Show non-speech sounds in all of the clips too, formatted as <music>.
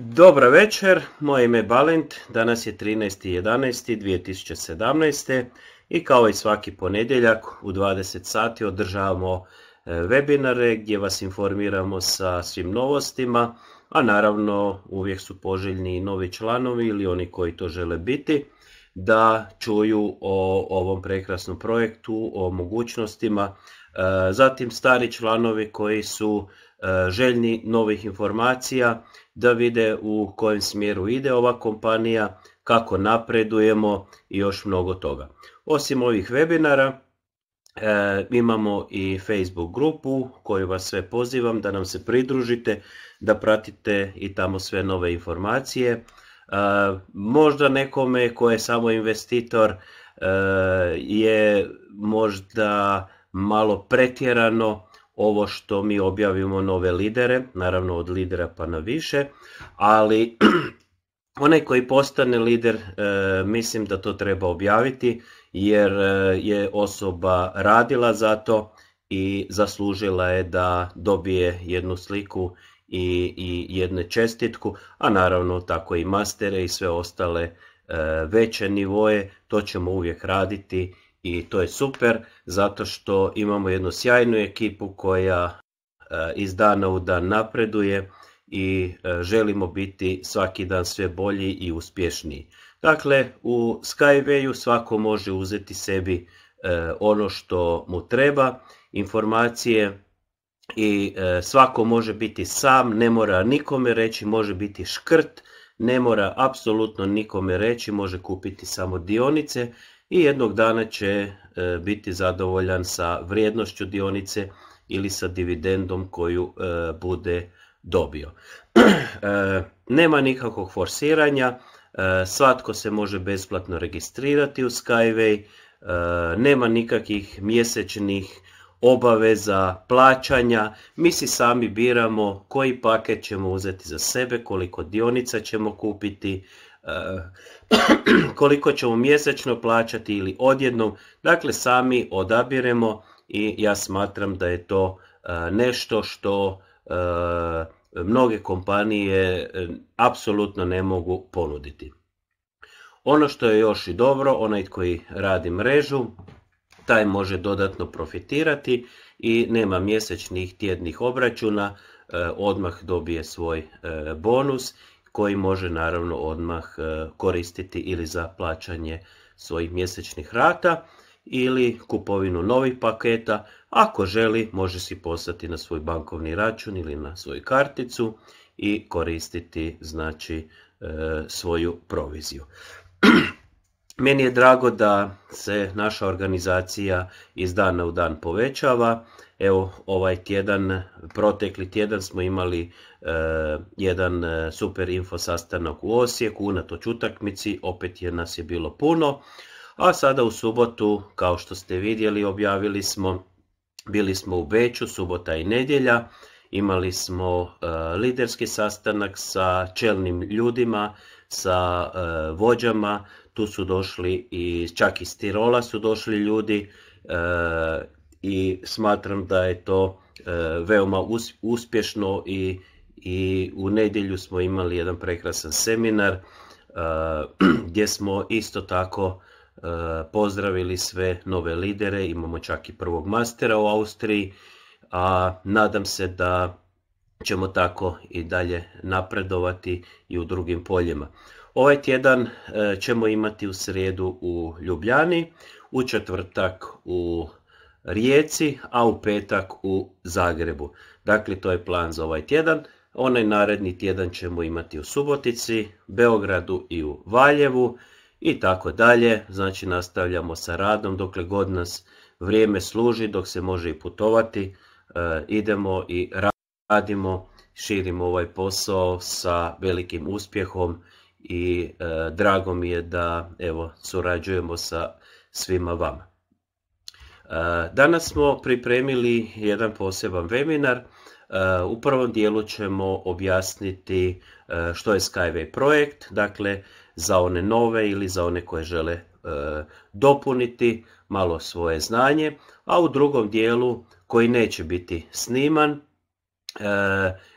Dobra večer, moje ime je Balent, danas je 13.11.2017. i kao i svaki ponedjeljak u 20 sati održavamo e, webinare gdje vas informiramo sa svim novostima, a naravno uvijek su poželjni i novi članovi ili oni koji to žele biti da čuju o ovom prekrasnom projektu, o mogućnostima. E, zatim stari članovi koji su E, željni novih informacija, da vide u kojem smjeru ide ova kompanija, kako napredujemo i još mnogo toga. Osim ovih webinara, e, imamo i Facebook grupu koju vas sve pozivam da nam se pridružite, da pratite i tamo sve nove informacije. E, možda nekome ko je samo investitor je možda malo pretjerano ovo što mi objavimo nove lidere, naravno od lidera pa na više, ali <clears throat> onaj koji postane lider e, mislim da to treba objaviti jer e, je osoba radila za to i zaslužila je da dobije jednu sliku i, jednu čestitku, a naravno tako i mastere i sve ostale e, veće nivoje, to ćemo uvijek raditi i to je super zato što imamo jednu sjajnu ekipu koja e, iz dana u dan napreduje i e, želimo biti svaki dan sve bolji i uspješniji. Dakle, u Skywayu svako može uzeti sebi e, ono što mu treba, informacije i svako može biti sam, ne mora nikome reći, može biti škrt, ne mora apsolutno nikome reći, može kupiti samo dionice i jednog dana će e, biti zadovoljan sa vrijednošću dionice ili sa dividendom koju e, bude dobio. <clears throat> E, nema nikakvog forsiranja, svatko se može besplatno registrirati u Skyway, nema nikakvih mjesečnih obaveza, plaćanja. Mi si sami biramo koji paket ćemo uzeti za sebe, koliko dionica ćemo kupiti, Eh, <clears throat> koliko ćemo mjesečno plaćati ili odjednom. Dakle, sami odabiremo i ja smatram da je to eh, nešto što eh, mnoge kompanije apsolutno ne mogu ponuditi. Ono što je još i dobro, onaj koji radi mrežu, taj može dodatno profitirati i nema mjesečnih tjednih obračuna, odmah dobije svoj bonus koji može naravno odmah e, koristiti ili za plaćanje svojih mjesečnih rata ili kupovinu novih paketa. Ako želi, može si poslati na svoj bankovni račun ili na svoju karticu i koristiti znači e, svoju proviziju. <clears throat> Meni je drago da se naša organizacija iz dana u dan povećava, Evo ovaj tjedan, protekli tjedan smo imali e, jedan e, super info sastanak u Osijeku, unatoč utakmici, opet je nas je bilo puno. A sada u subotu, kao što ste vidjeli, objavili smo, bili smo u Beću, subota i nedjelja. Imali smo e, liderski sastanak sa čelnim ljudima, sa vođama, tu su došli i čak iz Tirola su došli ljudi i smatram da je to e, veoma uspješno i, u nedjelju smo imali jedan prekrasan seminar e, <clears throat> gdje smo isto tako e, pozdravili sve nove lidere, imamo čak i prvog mastera u Austriji, a nadam se da ćemo tako i dalje napredovati i u drugim poljima. Ovaj tjedan ćemo imati u srijedu u Ljubljani, u četvrtak u Rijeci, a u petak u Zagrebu. Dakle, to je plan za ovaj tjedan. Onaj naredni tjedan ćemo imati u Subotici, Beogradu i u Valjevu i tako dalje. Znači nastavljamo sa radom dokle god nas vrijeme služi, dok se može i putovati. E, idemo i radimo, širimo ovaj posao sa velikim uspjehom i e, drago mi je da evo surađujemo sa svima vama. Eh, danas smo pripremili jedan poseban webinar. Eh, u prvom dijelu ćemo objasniti eh, što je Skyway projekt, dakle za one nove ili za one koje žele dopuniti malo svoje znanje, a u drugom dijelu koji neće biti sniman,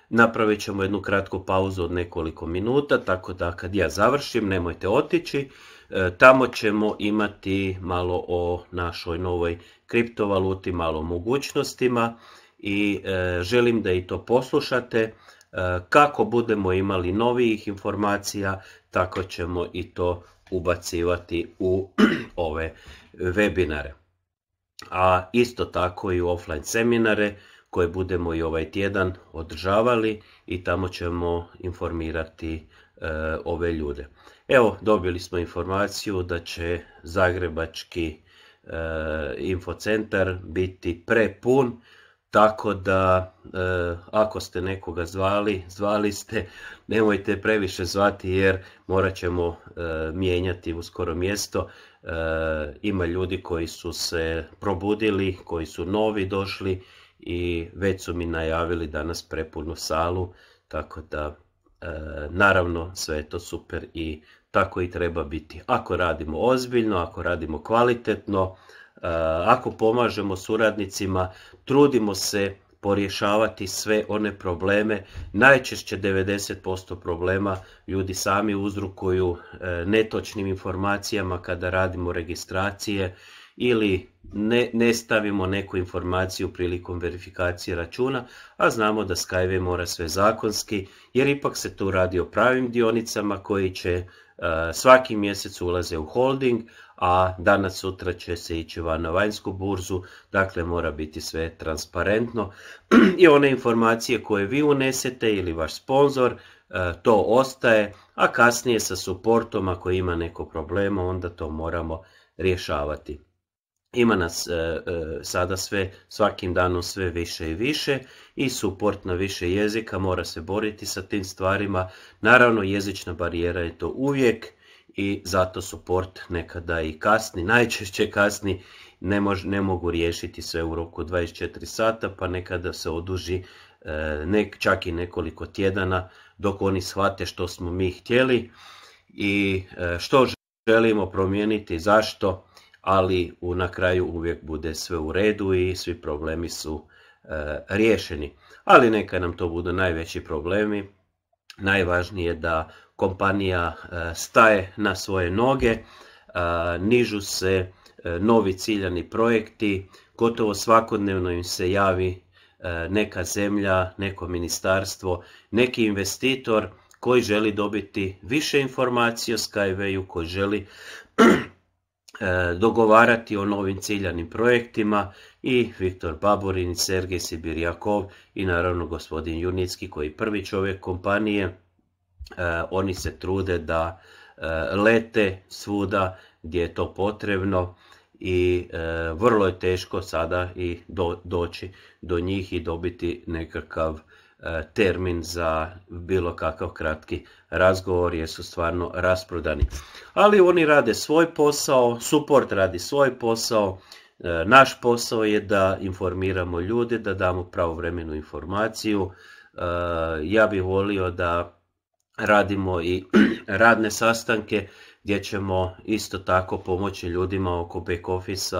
napravit ćemo jednu kratku pauzu od nekoliko minuta, tako da kad ja završim nemojte otići, E, tamo ćemo imati malo o našoj novoj kriptovaluti, malo o mogućnostima i e, želim da i to poslušate. E, kako budemo imali novijih informacija, tako ćemo i to ubacivati u <clears throat> ove webinare. A isto tako i u offline seminare koje budemo i ovaj tjedan održavali i tamo ćemo informirati ove ljude. Evo, dobili smo informaciju da će zagrebački e, infocentar biti prepun, tako da e, ako ste nekoga zvali, zvali ste, nemojte previše zvati jer morat ćemo e, mijenjati mijenjati skoro mjesto. Ima ljudi koji su se probudili, koji su novi došli i već su mi najavili danas prepunu salu, tako da naravno sve je to super i tako i treba biti. Ako radimo ozbiljno, ako radimo kvalitetno, e, ako pomažemo suradnicima, trudimo se porješavati sve one probleme. Najčešće 90% problema ljudi sami uzrukuju e, netočnim informacijama kada radimo registracije ili ne, ne stavimo neku informaciju prilikom verifikacije računa, a znamo da Skyway mora sve zakonski, jer ipak se tu radi o pravim dionicama koji će svaki mjesec ulaze u holding, a danas sutra će se ići van na vanjsku burzu, dakle mora biti sve transparentno <clears throat> i one informacije koje vi unesete ili vaš sponzor, e, to ostaje, a kasnije sa suportom ako ima neko problema onda to moramo rješavati. Ima nas e, e, sada sve, svakim danom sve više i više i suport na više jezika mora se boriti sa tim stvarima. Naravno jezična barijera je to uvijek i zato suport nekada i kasni, najčešće kasni, ne, ne mogu riješiti sve u roku 24 sata pa nekada se oduži e, nek, čak i nekoliko tjedana dok oni shvate što smo mi htjeli i što želimo promijeniti, zašto ali na kraju uvijek bude sve u redu i svi problemi su e, riješeni. Ali neka nam to budu najveći problemi. Najvažnije je da kompanija e, staje na svoje noge, e, nižu se novi ciljani projekti, gotovo svakodnevno im se javi neka zemlja, neko ministarstvo, neki investitor koji želi dobiti više informacije o Skywayu, koji želi E, dogovarati o novim ciljanim projektima i Viktor Baburin, Sergej Sibirjakov i naravno gospodin Junicki koji je prvi čovjek kompanije. E, oni se trude da e, lete svuda gdje je to potrebno i vrlo je teško sada i doći do njih i dobiti nekakav E, termin za bilo kakav kratki razgovor jer su stvarno rasprodani. Ali oni rade svoj posao, support radi svoj posao, e, naš posao je da informiramo ljude, da damo pravovremenu informaciju. E, ja bih volio da radimo i <clears throat> radne sastanke gdje ćemo isto tako pomoći ljudima oko back office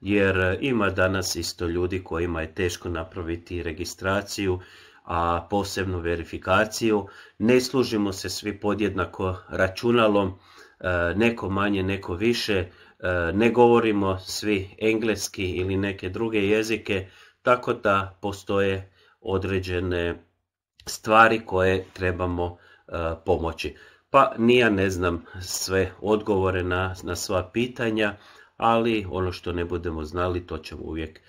jer ima danas isto ljudi kojima je teško napraviti registraciju a posebnu verifikaciju. Ne služimo se svi podjednako računalom, e, neko manje, neko više, e, ne govorimo svi engleski ili neke druge jezike, tako da postoje određene stvari koje trebamo e, pomoći. Pa nija ne znam sve odgovore na, na sva pitanja, ali ono što ne budemo znali to ćemo uvijek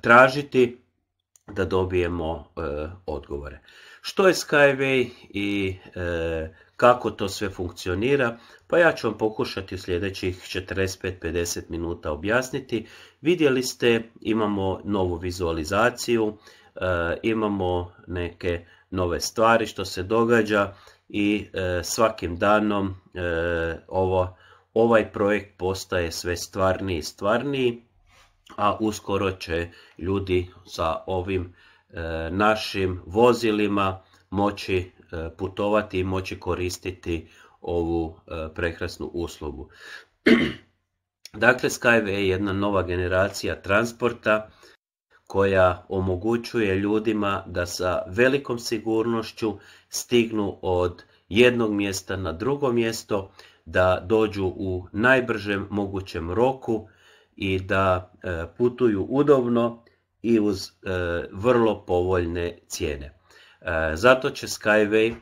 tražiti da dobijemo e, odgovore. Što je Skyway i e, kako to sve funkcionira? Pa ja ću vam pokušati u sljedećih 45-50 minuta objasniti. Vidjeli ste, imamo novu vizualizaciju, e, imamo neke nove stvari što se događa i svakim danom ovo, ovaj projekt postaje sve stvarniji i stvarniji a uskoro će ljudi sa ovim e, našim vozilima moći e, putovati i moći koristiti ovu e, prekrasnu uslugu. <clears throat> dakle, Skyway je jedna nova generacija transporta koja omogućuje ljudima da sa velikom sigurnošću stignu od jednog mjesta na drugo mjesto, da dođu u najbržem mogućem roku i da e, putuju udobno i uz e, vrlo povoljne cijene. E, zato će Skyway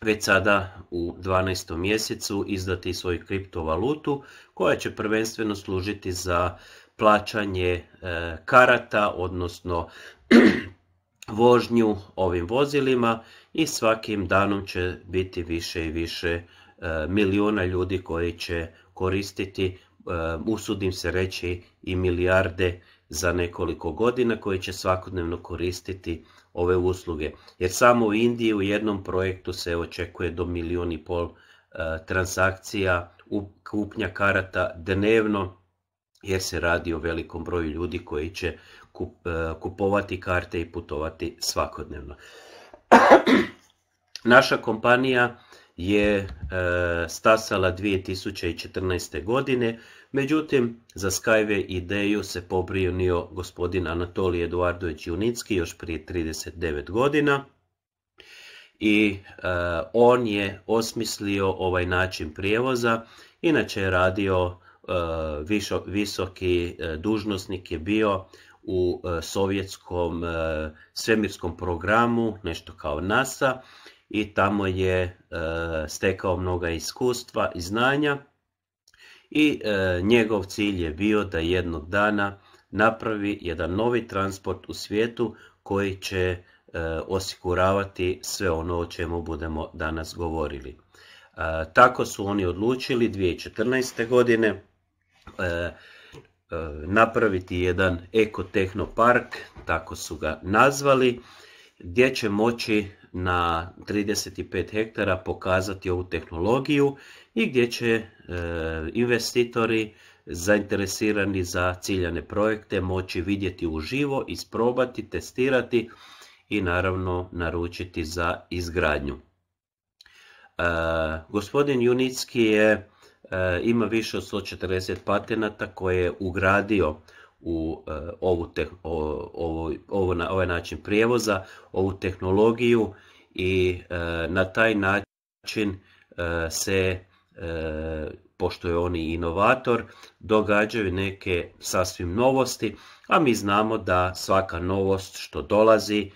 već sada u 12. mjesecu izdati svoju kriptovalutu koja će prvenstveno služiti za plaćanje karata, odnosno <clears throat> vožnju ovim vozilima i svakim danom će biti više i više milijuna ljudi koji će koristiti usudim se reći i milijarde za nekoliko godina koje će svakodnevno koristiti ove usluge. Jer samo u Indiji u jednom projektu se očekuje do milijun i pol e, transakcija kupnja karata dnevno jer se radi o velikom broju ljudi koji će e, kupovati karte i putovati svakodnevno. <clears throat> Naša kompanija je e, stasala 2014. godine, međutim za Skyway ideju se pobrinio gospodin Anatolij Eduardović Junicki još prije 39 godina i e, on je osmislio ovaj način prijevoza, inače je radio e, visoki dužnosnik je bio u sovjetskom svemirskom programu, nešto kao NASA i tamo je e, stekao mnoga iskustva i znanja i e, njegov cilj je bio da jednog dana napravi jedan novi transport u svijetu koji će e, osiguravati sve ono o čemu budemo danas govorili. Tako su oni odlučili 2014. godine napraviti jedan ekotehnopark, tako su ga nazvali, gdje će moći na 35 hektara pokazati ovu tehnologiju i gdje će e, investitori zainteresirani za ciljane projekte moći vidjeti uživo, isprobati, testirati i naravno naručiti za izgradnju. E, gospodin Junicki je, e, ima više od 140 patenata koje je ugradio u e, ovu, ovo, ovo, na ovaj način prijevoza, ovu tehnologiju i e, na taj način e, se pošto je on i inovator, događaju neke sasvim novosti, a mi znamo da svaka novost što dolazi,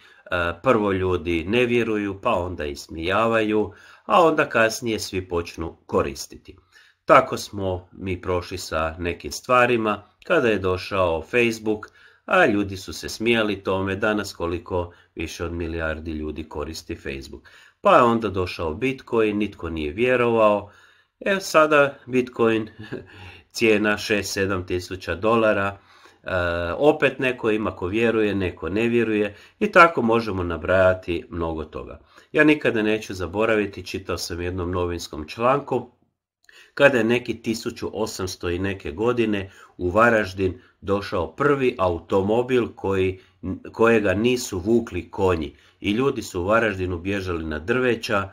prvo ljudi ne vjeruju, pa onda ismijavaju, a onda kasnije svi počnu koristiti. Tako smo mi prošli sa nekim stvarima, kada je došao Facebook, a ljudi su se smijali tome danas koliko više od milijardi ljudi koristi Facebook. Pa je onda došao Bitcoin, nitko nije vjerovao, e sada Bitcoin <laughs> cijena 6-7 tisuća dolara, e, opet neko ima ko vjeruje, neko ne vjeruje i tako možemo nabrajati mnogo toga. Ja nikada neću zaboraviti, čitao sam jednom novinskom članku, kada je neki 1800 i neke godine u Varaždin došao prvi automobil koji, kojega nisu vukli konji. I ljudi su u Varaždinu bježali na drveća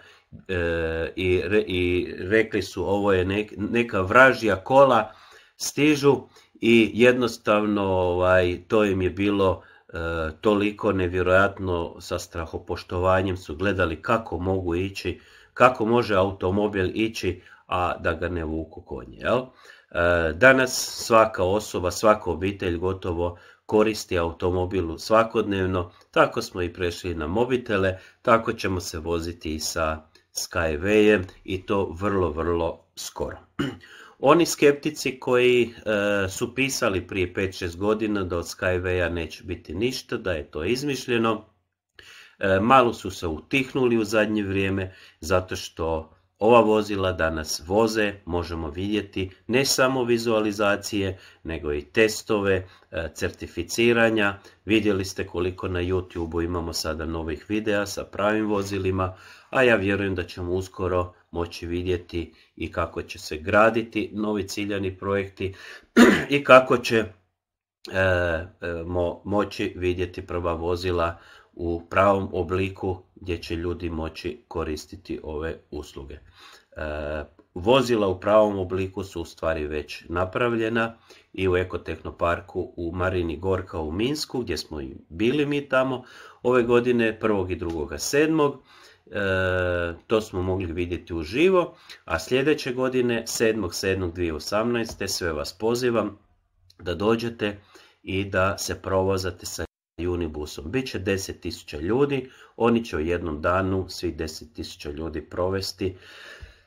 e, i, i rekli su ovo je neka vražija kola stižu i jednostavno ovaj, to im je bilo e, toliko nevjerojatno sa strahopoštovanjem su gledali kako mogu ići, kako može automobil ići a da ga ne vuku konje. Jel? E, danas svaka osoba, svaka obitelj gotovo koristi automobilu svakodnevno, tako smo i prešli na mobitele, tako ćemo se voziti i sa Skywayem i to vrlo, vrlo skoro. <clears throat> Oni skeptici koji e, su pisali prije 5-6 godina da od Skywaya neće biti ništa, da je to izmišljeno, e, malo su se utihnuli u zadnje vrijeme zato što ova vozila danas voze, možemo vidjeti ne samo vizualizacije, nego i testove, e, certificiranja. Vidjeli ste koliko na YouTube imamo sada novih videa sa pravim vozilima, a ja vjerujem da ćemo uskoro moći vidjeti i kako će se graditi novi ciljani projekti <clears throat> i kako ćemo e, e, moći vidjeti prva vozila u pravom obliku gdje će ljudi moći koristiti ove usluge. E, vozila u pravom obliku su u stvari već napravljena i u Ekotehnoparku u Marini Gorka u Minsku gdje smo i bili mi tamo ove godine 1. i 2. sedmog. E, to smo mogli vidjeti uživo, a sljedeće godine 7.7.2018. sve vas pozivam da dođete i da se provozate sa Unibusom. Biće 10.000 ljudi, oni će u jednom danu svih 10.000 ljudi provesti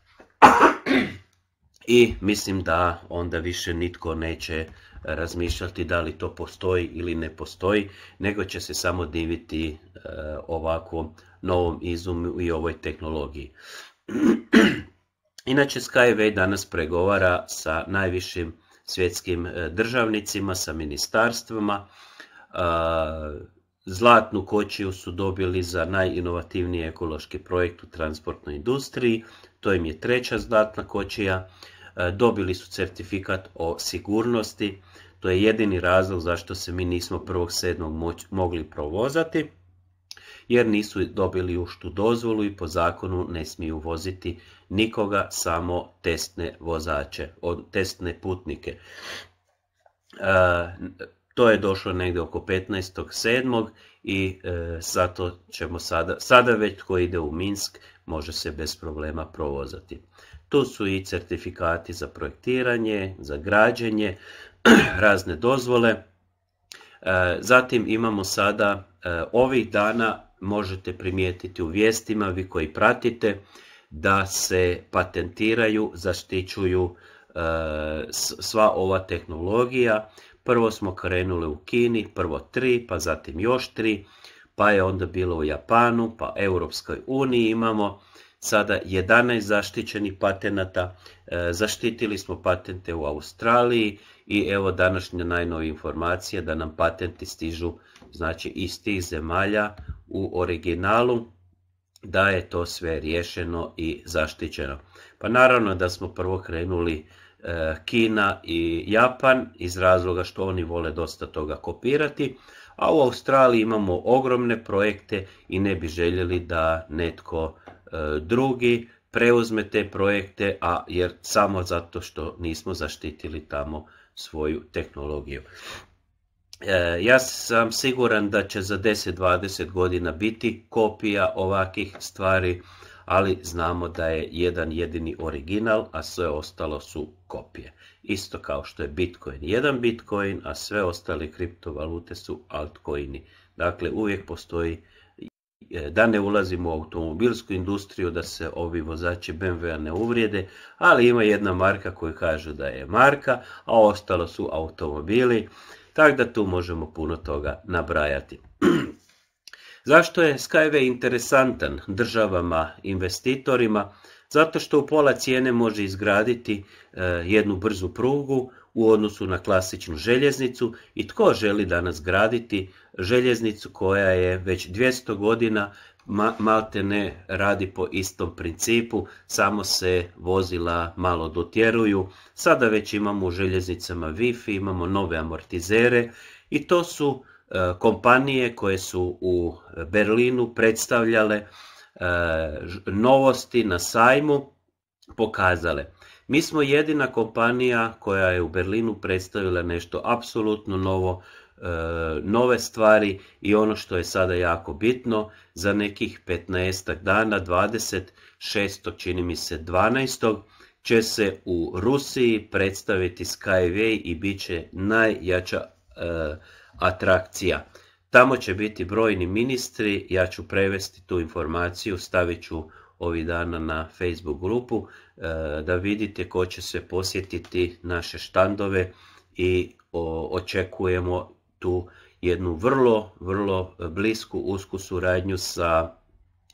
<clears throat> i mislim da onda više nitko neće e, razmišljati da li to postoji ili ne postoji, nego će se samo diviti e, ovakvom novom izumu i ovoj tehnologiji. <clears throat> Inače, Skyway danas pregovara sa najvišim svjetskim e, državnicima, sa ministarstvima, Zlatnu kočiju su dobili za najinovativniji ekološki projekt u transportnoj industriji, to im je treća zlatna kočija. Dobili su certifikat o sigurnosti, to je jedini razlog zašto se mi nismo sedmog mogli provozati, jer nisu dobili uštu dozvolu i po zakonu ne smiju voziti nikoga, samo testne vozače, testne putnike. To je došlo negdje oko 15.7. i e, zato ćemo sada, sada već tko ide u Minsk može se bez problema provozati. Tu su i certifikati za projektiranje, za građenje, <clears throat> razne dozvole. E, zatim imamo sada e, ovih dana možete primijetiti u vijestima vi koji pratite da se patentiraju, zaštićuju sva ova tehnologija Prvo smo krenuli u Kini, prvo tri, pa zatim još tri, pa je onda bilo u Japanu, pa Europskoj uniji imamo sada 11 zaštićenih patenata, e, zaštitili smo patente u Australiji i evo današnja najnovija informacija da nam patenti stižu znači iz tih zemalja u originalu da je to sve riješeno i zaštićeno. Pa naravno da smo prvo krenuli Eh, Kina i Japan iz razloga što oni vole dosta toga kopirati, a u Australiji imamo ogromne projekte i ne bi željeli da netko eh, drugi preuzme te projekte, a jer samo zato što nismo zaštitili tamo svoju tehnologiju. Eh, ja sam siguran da će za 10-20 godina biti kopija ovakvih stvari ali znamo da je jedan jedini original, a sve ostalo su kopije. Isto kao što je Bitcoin jedan Bitcoin, a sve ostale kriptovalute su altcoini. Dakle, uvijek postoji e, da ne ulazimo u automobilsku industriju, da se ovi vozači BMW-a ne uvrijede, ali ima jedna marka koju kažu da je marka, a ostalo su automobili, tako da tu možemo puno toga nabrajati. <clears throat> Zašto je Skyway interesantan državama, investitorima? Zato što u pola cijene može izgraditi e, jednu brzu prugu u odnosu na klasičnu željeznicu i tko želi danas graditi željeznicu koja je već 200 godina malte ne radi po istom principu, samo se vozila malo dotjeruju. Sada već imamo u željeznicama Wi-Fi, imamo nove amortizere i to su E, kompanije koje su u Berlinu predstavljale e, novosti na sajmu pokazale. Mi smo jedina kompanija koja je u Berlinu predstavila nešto apsolutno novo, e, nove stvari i ono što je sada jako bitno, za nekih 15 dana, 26. čini mi se 12. će se u Rusiji predstaviti Skyway i bit će najjača atrakcija. Tamo će biti brojni ministri, ja ću prevesti tu informaciju, stavit ću ovih dana na Facebook grupu e, da vidite ko će se posjetiti naše štandove i očekujemo tu jednu vrlo, vrlo blisku, usku suradnju sa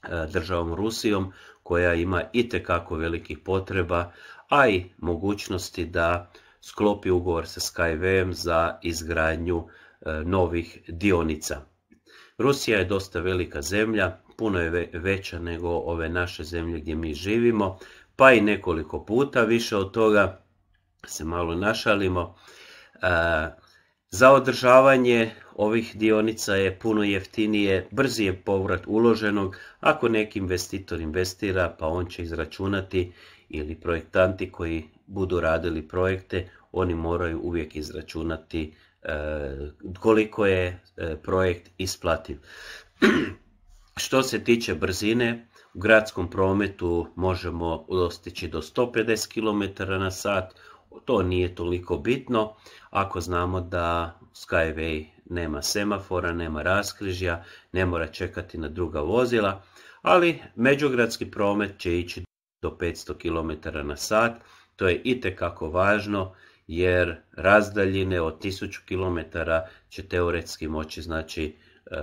e, državom Rusijom koja ima itekako velikih potreba, a i mogućnosti da sklopi ugovor sa SkyVM za izgradnju E, novih dionica. Rusija je dosta velika zemlja, puno je veća nego ove naše zemlje gdje mi živimo, pa i nekoliko puta više od toga se malo našalimo. E, za održavanje ovih dionica je puno jeftinije, brzi je povrat uloženog ako neki investitor investira pa on će izračunati ili projektanti koji budu radili projekte, oni moraju uvijek izračunati Eh, koliko je eh, projekt isplativ. <clears throat> Što se tiče brzine, u gradskom prometu možemo dostići do 150 km na sat, to nije toliko bitno ako znamo da Skyway nema semafora, nema raskrižja, ne mora čekati na druga vozila, ali međugradski promet će ići do 500 km na sat, to je itekako važno jer razdaljine od 1000 km će teoretski moći znači, e,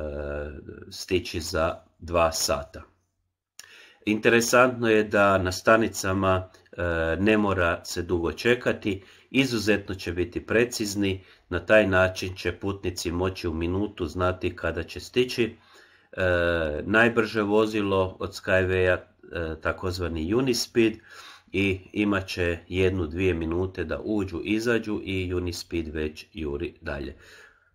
stići za 2 sata. Interesantno je da na stanicama e, ne mora se dugo čekati, izuzetno će biti precizni, na taj način će putnici moći u minutu znati kada će stići. E, najbrže vozilo od Skywaya, takozvani Unispeed, i imat će jednu, dvije minute da uđu, izađu i Unispeed već juri dalje.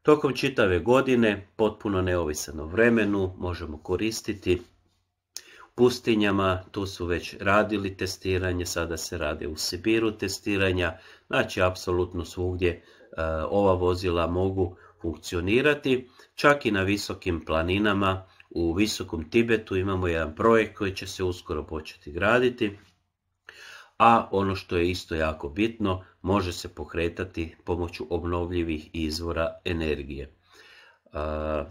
Tokom čitave godine, potpuno neovisan o vremenu, možemo koristiti pustinjama, tu su već radili testiranje, sada se rade u Sibiru testiranja, znači apsolutno svugdje e, ova vozila mogu funkcionirati, čak i na visokim planinama, u visokom Tibetu imamo jedan projekt koji će se uskoro početi graditi, a ono što je isto jako bitno, može se pokretati pomoću obnovljivih izvora energije. E,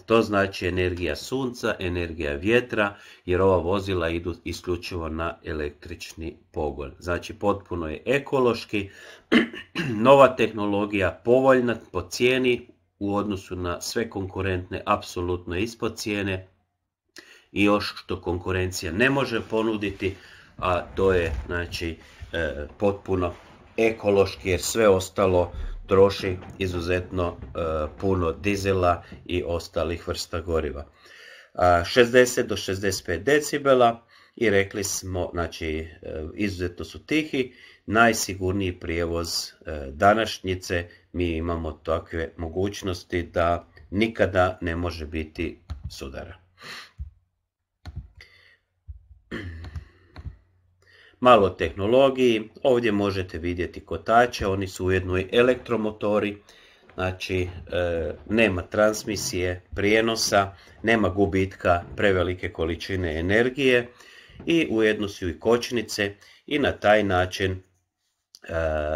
to znači energija sunca, energija vjetra, jer ova vozila idu isključivo na električni pogon. Znači potpuno je ekološki, <clears throat> nova tehnologija povoljna po cijeni u odnosu na sve konkurentne, apsolutno ispod cijene i još što konkurencija ne može ponuditi, a to je znači e, potpuno ekološki jer sve ostalo troši izuzetno e, puno dizela i ostalih vrsta goriva. 60 do 65 decibela i rekli smo, znači e, izuzetno su tihi, najsigurniji prijevoz današnjice, mi imamo takve mogućnosti da nikada ne može biti sudara. Malo tehnologiji, ovdje možete vidjeti kotače, oni su ujedno i elektromotori, znači e, nema transmisije, prijenosa, nema gubitka prevelike količine energije i ujedno su i kočnice i na taj način e,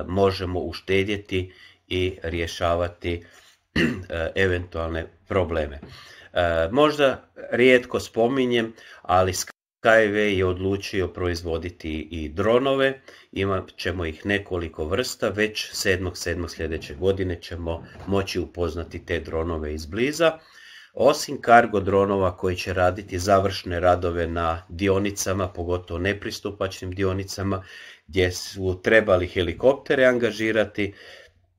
možemo uštedjeti i rješavati e, eventualne probleme. možda rijetko spominjem, ali KV je odlučio proizvoditi i dronove, imat ćemo ih nekoliko vrsta, već 7.7. sljedeće godine ćemo moći upoznati te dronove izbliza. Osim kargo dronova koji će raditi završne radove na dionicama, pogotovo nepristupačnim dionicama, gdje su trebali helikoptere angažirati,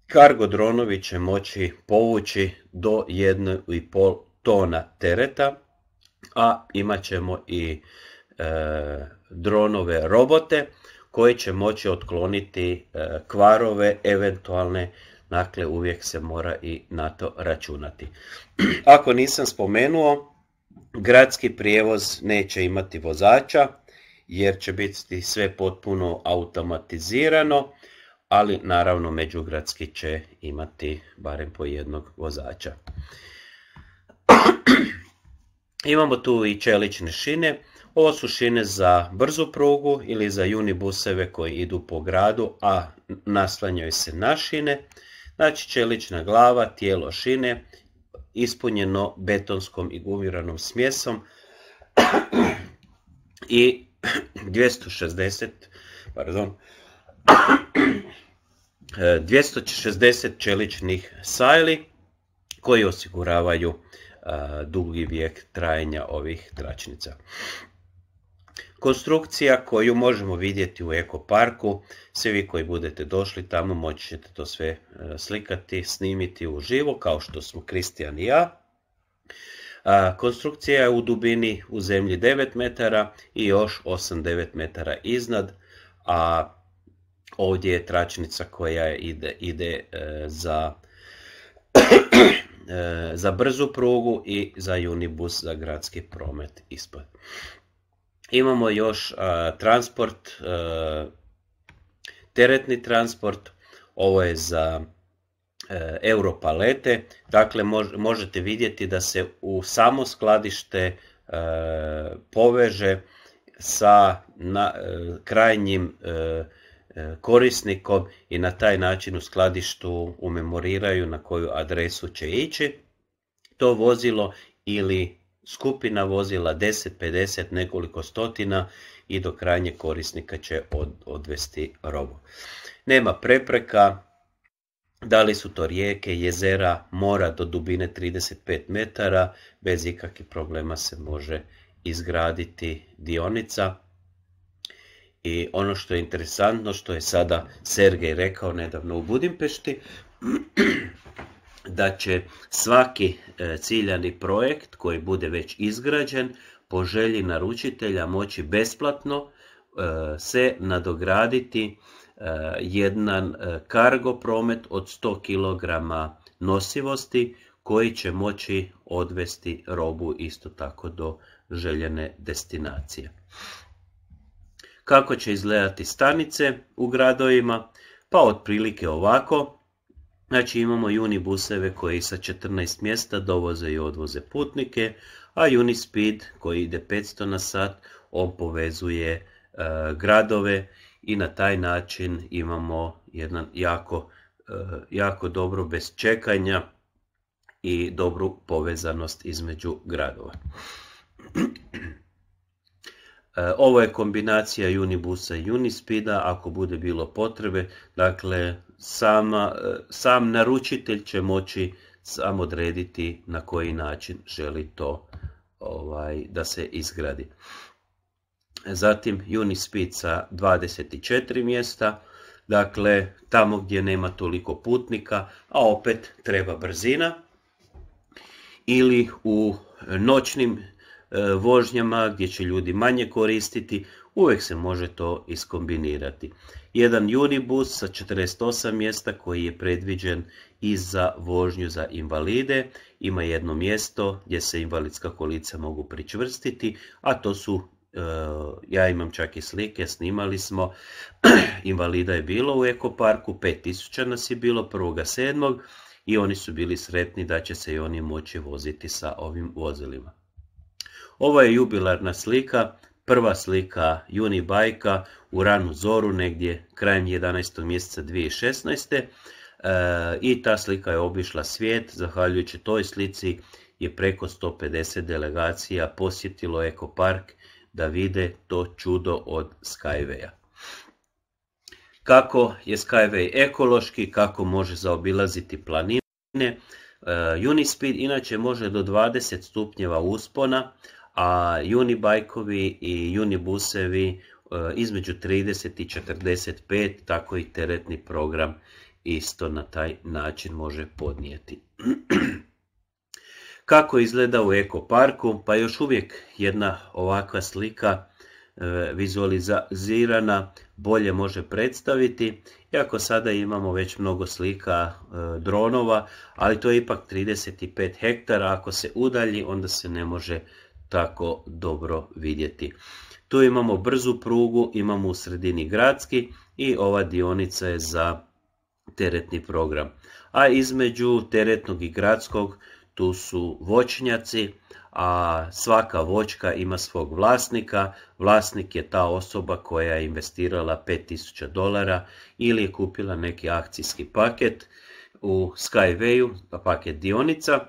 kargo dronovi će moći povući do 1,5 tona tereta, a imat ćemo i E, dronove robote koji će moći otkloniti e, kvarove eventualne Dakle, uvijek se mora i na to računati. <clears throat> Ako nisam spomenuo, gradski prijevoz neće imati vozača, jer će biti sve potpuno automatizirano, ali naravno međugradski će imati barem po jednog vozača. <clears throat> Imamo tu i čelične šine ovo su šine za brzu prugu ili za unibuseve koji idu po gradu, a naslanjaju se na šine. Znači čelična glava, tijelo šine, ispunjeno betonskom i gumiranom smjesom <clears throat> i 260, <clears throat> pardon, 260 <clears throat> e, čeličnih sajli koji osiguravaju e, dugi vijek trajanja ovih tračnica. Konstrukcija koju možemo vidjeti u ekoparku, svi vi koji budete došli tamo moći ćete to sve e, slikati, snimiti u živo kao što smo Kristijan i ja. Konstrukcija je u dubini u zemlji 9 metara i još 8-9 metara iznad, a ovdje je tračnica koja ide, ide e, za, <clears throat> e, za brzu prugu i za unibus za gradski promet ispod. Imamo još transport, teretni transport, ovo je za e, europalete, dakle možete vidjeti da se u samo skladište e, poveže sa e, krajnjim korisnikom i na taj način u skladištu umemoriraju na koju adresu će ići to vozilo ili skupina vozila, 10, 50, nekoliko stotina i do krajnje korisnika će od, odvesti robu. Nema prepreka, da li su to rijeke, jezera, mora do dubine 35 metara, bez ikakvih problema se može izgraditi dionica. I ono što je interesantno, što je sada Sergej rekao nedavno u Budimpešti, <clears throat> da će svaki e, ciljani projekt koji bude već izgrađen po želji naručitelja moći besplatno e, se nadograditi e, jedan kargo promet od 100 kg nosivosti koji će moći odvesti robu isto tako do željene destinacije. Kako će izgledati stanice u gradovima? Pa otprilike ovako, Znači imamo Unibuseve koji sa 14 mjesta dovoze i odvoze putnike, a Unispeed koji ide 500 na sat, on povezuje e, gradove i na taj način imamo jedan jako, e, jako dobro bez čekanja i dobru povezanost između gradova. E, ovo je kombinacija Unibusa i Unispeeda, ako bude bilo potrebe, dakle sama, e, sam naručitelj će moći sam odrediti na koji način želi to ovaj, da se izgradi. Zatim Unispeed sa 24 mjesta, dakle tamo gdje nema toliko putnika, a opet treba brzina. Ili u noćnim e, vožnjama gdje će ljudi manje koristiti uvijek se može to iskombinirati. Jedan Unibus sa 48 mjesta koji je predviđen i za vožnju za invalide ima jedno mjesto gdje se invalidska kolica mogu pričvrstiti, a to su e, ja imam čak i slike, snimali smo, <clears throat> invalida je bilo u ekoparku, 5000 nas je bilo 1.7. i oni su bili sretni da će se i oni moći voziti sa ovim vozilima. Ovo je jubilarna slika prva slika Juni Bajka u ranu zoru negdje krajem 11. mjeseca 2016. E, I ta slika je obišla svijet, zahvaljujući toj slici je preko 150 delegacija posjetilo ekopark Park da vide to čudo od Skywaya. Kako je Skyway ekološki, kako može zaobilaziti planine. E, Unispeed inače može do 20 stupnjeva uspona, a bajkovi i unibusevi e, između 30 i 45, tako i teretni program isto na taj način može podnijeti. <clears throat> Kako izgleda u ekoparku? Pa još uvijek jedna ovakva slika e, vizualizirana bolje može predstaviti. Iako sada imamo već mnogo slika e, dronova, ali to je ipak 35 hektara. Ako se udalji, onda se ne može tako dobro vidjeti. Tu imamo brzu prugu, imamo u sredini gradski i ova dionica je za teretni program. A između teretnog i gradskog tu su voćnjaci, a svaka voćka ima svog vlasnika. Vlasnik je ta osoba koja je investirala 5000 dolara ili je kupila neki akcijski paket u Skywayu, pa paket dionica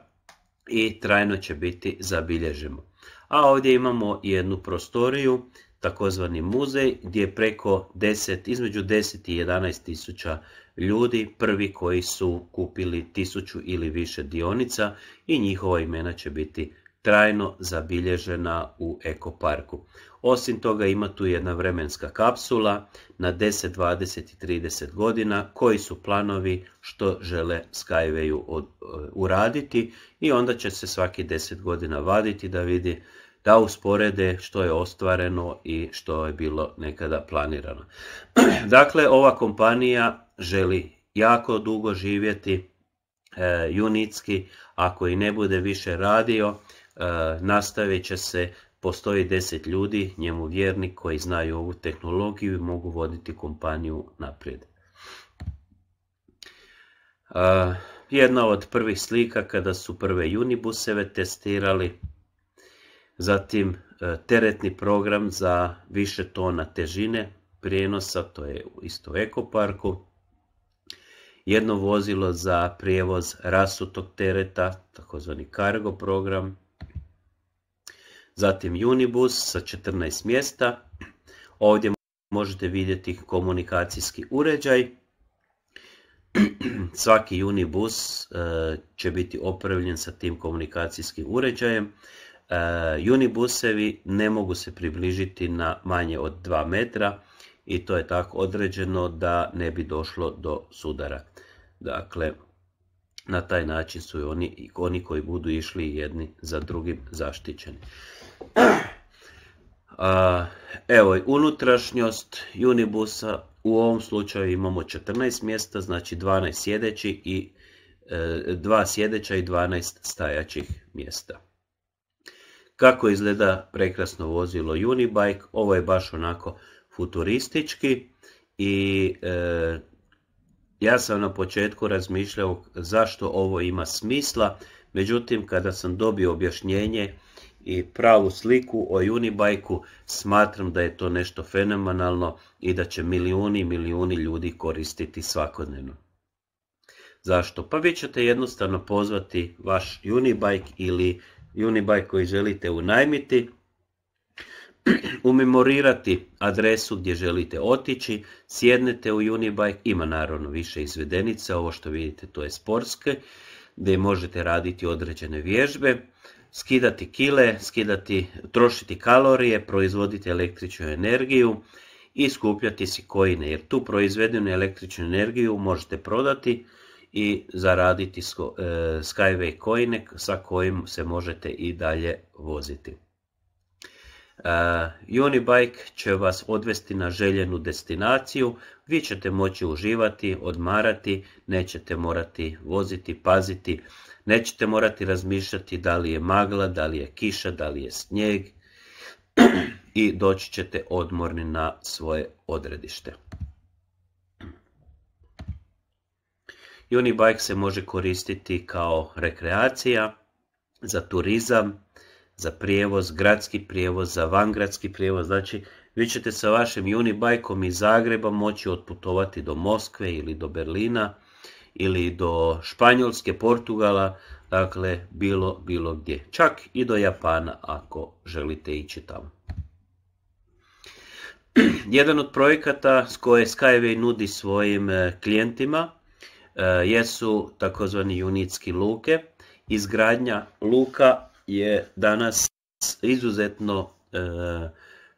i trajno će biti zabilježeno a ovdje imamo jednu prostoriju, takozvani muzej, gdje je preko 10, između 10 i 11 tisuća ljudi, prvi koji su kupili tisuću ili više dionica i njihova imena će biti trajno zabilježena u ekoparku. Osim toga ima tu jedna vremenska kapsula na 10, 20 i 30 godina koji su planovi što žele Skyway e, uraditi i onda će se svaki 10 godina vaditi da vidi da usporede što je ostvareno i što je bilo nekada planirano. <clears throat> dakle, ova kompanija želi jako dugo živjeti e, junitski, ako i ne bude više radio, e, nastavit će se Postoji deset ljudi, njemu vjerni, koji znaju ovu tehnologiju i mogu voditi kompaniju naprijed. jedna od prvih slika kada su prve Unibuseve testirali, zatim e, teretni program za više tona težine prijenosa, to je isto u ekoparku, jedno vozilo za prijevoz rasutog tereta, takozvani kargo program, Zatim Unibus sa 14 mjesta. Ovdje možete vidjeti komunikacijski uređaj. <clears throat> Svaki Unibus e, će biti opravljen sa tim komunikacijskim uređajem. E, Unibusevi ne mogu se približiti na manje od 2 metra i to je tako određeno da ne bi došlo do sudara. Dakle, na taj način su i oni, oni koji budu išli jedni za drugim zaštićeni. A, evo, unutrašnjost Unibusa, u ovom slučaju imamo 14 mjesta, znači 12 sjedeći i e, sjedeća i 12 stajaćih mjesta. Kako izgleda prekrasno vozilo Unibike, ovo je baš onako futuristički i e, ja sam na početku razmišljao zašto ovo ima smisla, međutim kada sam dobio objašnjenje i pravu sliku o Unibajku, smatram da je to nešto fenomenalno i da će milijuni i milijuni ljudi koristiti svakodnevno. Zašto? Pa vi ćete jednostavno pozvati vaš Unibike ili Unibike koji želite unajmiti, umemorirati adresu gdje želite otići, sjednete u Unibike, ima naravno više izvedenica, ovo što vidite to je sportske, gdje možete raditi određene vježbe, skidati kile, skidati, trošiti kalorije, proizvoditi električnu energiju i skupljati si kojine. Jer tu proizvedenu električnu energiju možete prodati i zaraditi e, Skyway kojine sa kojim se možete i dalje voziti. E, Unibike će vas odvesti na željenu destinaciju, vi ćete moći uživati, odmarati, nećete morati voziti, paziti Nećete morati razmišljati da li je magla, da li je kiša, da li je snijeg i doći ćete odmorni na svoje odredište. Unibike se može koristiti kao rekreacija, za turizam, za prijevoz, gradski prijevoz, za vangradski prijevoz. Znači, vi ćete sa vašim bajkom iz Zagreba moći otputovati do Moskve ili do Berlina ili do Španjolske, Portugala, dakle bilo, bilo gdje. Čak i do Japana ako želite ići tamo. <clears throat> Jedan od projekata s koje Skyway nudi svojim e, klijentima e, jesu takozvani unitski luke. Izgradnja luka je danas izuzetno e,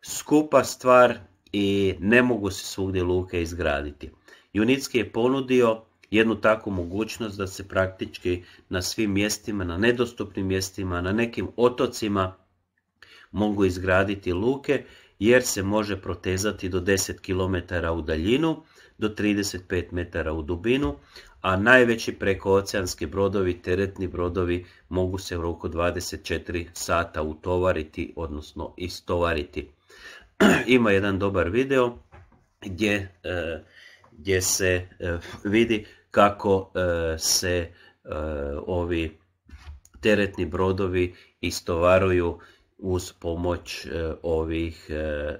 skupa stvar i ne mogu se svugdje luke izgraditi. junitski je ponudio jednu takvu mogućnost da se praktički na svim mjestima, na nedostupnim mjestima, na nekim otocima mogu izgraditi luke jer se može protezati do 10 km u daljinu, do 35 metara u dubinu, a najveći prekooceanski brodovi, teretni brodovi, mogu se u roku 24 sata utovariti, odnosno istovariti. <clears throat> Ima jedan dobar video gdje, e, gdje se e, vidi kako e, se e, ovi teretni brodovi istovaruju uz pomoć e, ovih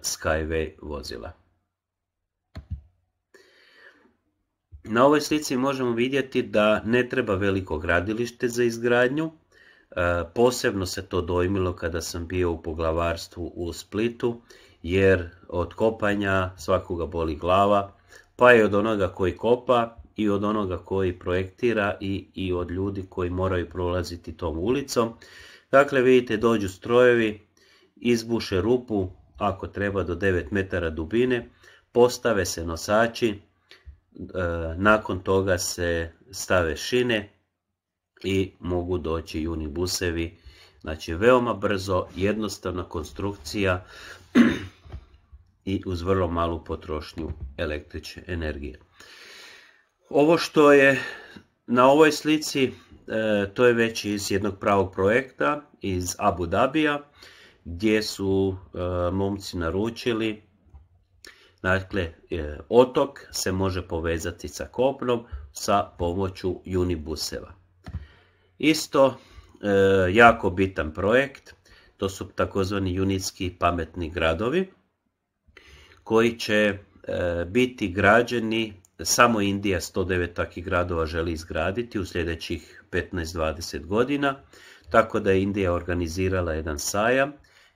Skyway vozila. Na ovoj slici možemo vidjeti da ne treba veliko gradilište za izgradnju. Posebno se to dojmilo kada sam bio u poglavarstvu u Splitu, jer od kopanja svakoga boli glava, pa i od onoga koji kopa, i od onoga koji projektira i, i od ljudi koji moraju prolaziti tom ulicom. Dakle, vidite, dođu strojevi, izbuše rupu, ako treba do 9 metara dubine, postave se nosači, e, nakon toga se stave šine i mogu doći juni busevi. Znači veoma brzo, jednostavna konstrukcija <clears throat> i uz vrlo malu potrošnju električne energije. Ovo što je na ovoj slici, e, to je već iz jednog pravog projekta iz Abu Dabija, gdje su e, momci naručili Dakle, e, otok se može povezati sa kopnom sa pomoću Unibuseva. Isto jako bitan projekt, to su takozvani unitski pametni gradovi koji će biti građeni samo Indija 109 takih gradova želi izgraditi u sljedećih 15-20 godina, tako da je Indija organizirala jedan sajam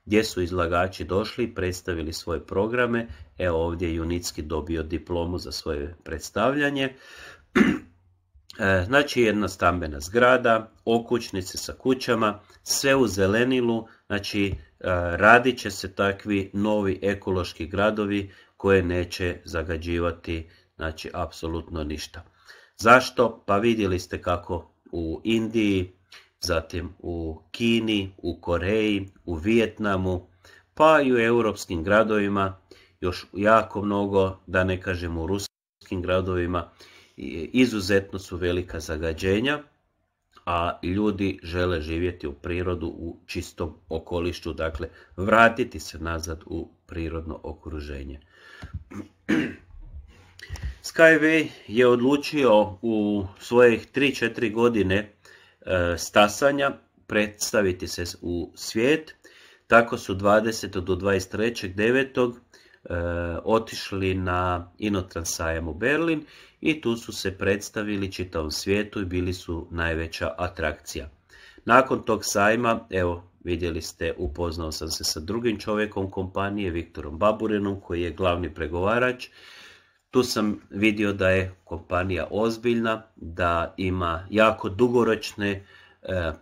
gdje su izlagači došli i predstavili svoje programe. Evo ovdje je Junicki dobio diplomu za svoje predstavljanje. <clears throat> E, znači jedna stambena zgrada, okućnice sa kućama, sve u zelenilu, znači e, radit će se takvi novi ekološki gradovi koje neće zagađivati Znači, apsolutno ništa. Zašto? Pa vidjeli ste kako u Indiji, zatim u Kini, u Koreji, u Vijetnamu, pa i u europskim gradovima, još jako mnogo, da ne kažem u ruskim gradovima, izuzetno su velika zagađenja, a ljudi žele živjeti u prirodu u čistom okolištu, dakle vratiti se nazad u prirodno okruženje. <clears throat> Skyway je odlučio u svojih 3-4 godine e, stasanja predstaviti se u svijet. Tako su 20. do 23.9. E, otišli na Inotran u Berlin i tu su se predstavili čitavom svijetu i bili su najveća atrakcija. Nakon tog sajma, evo vidjeli ste, upoznao sam se sa drugim čovjekom kompanije, Viktorom Baburinom, koji je glavni pregovarač. Tu sam vidio da je kompanija ozbiljna, da ima jako dugoročne e,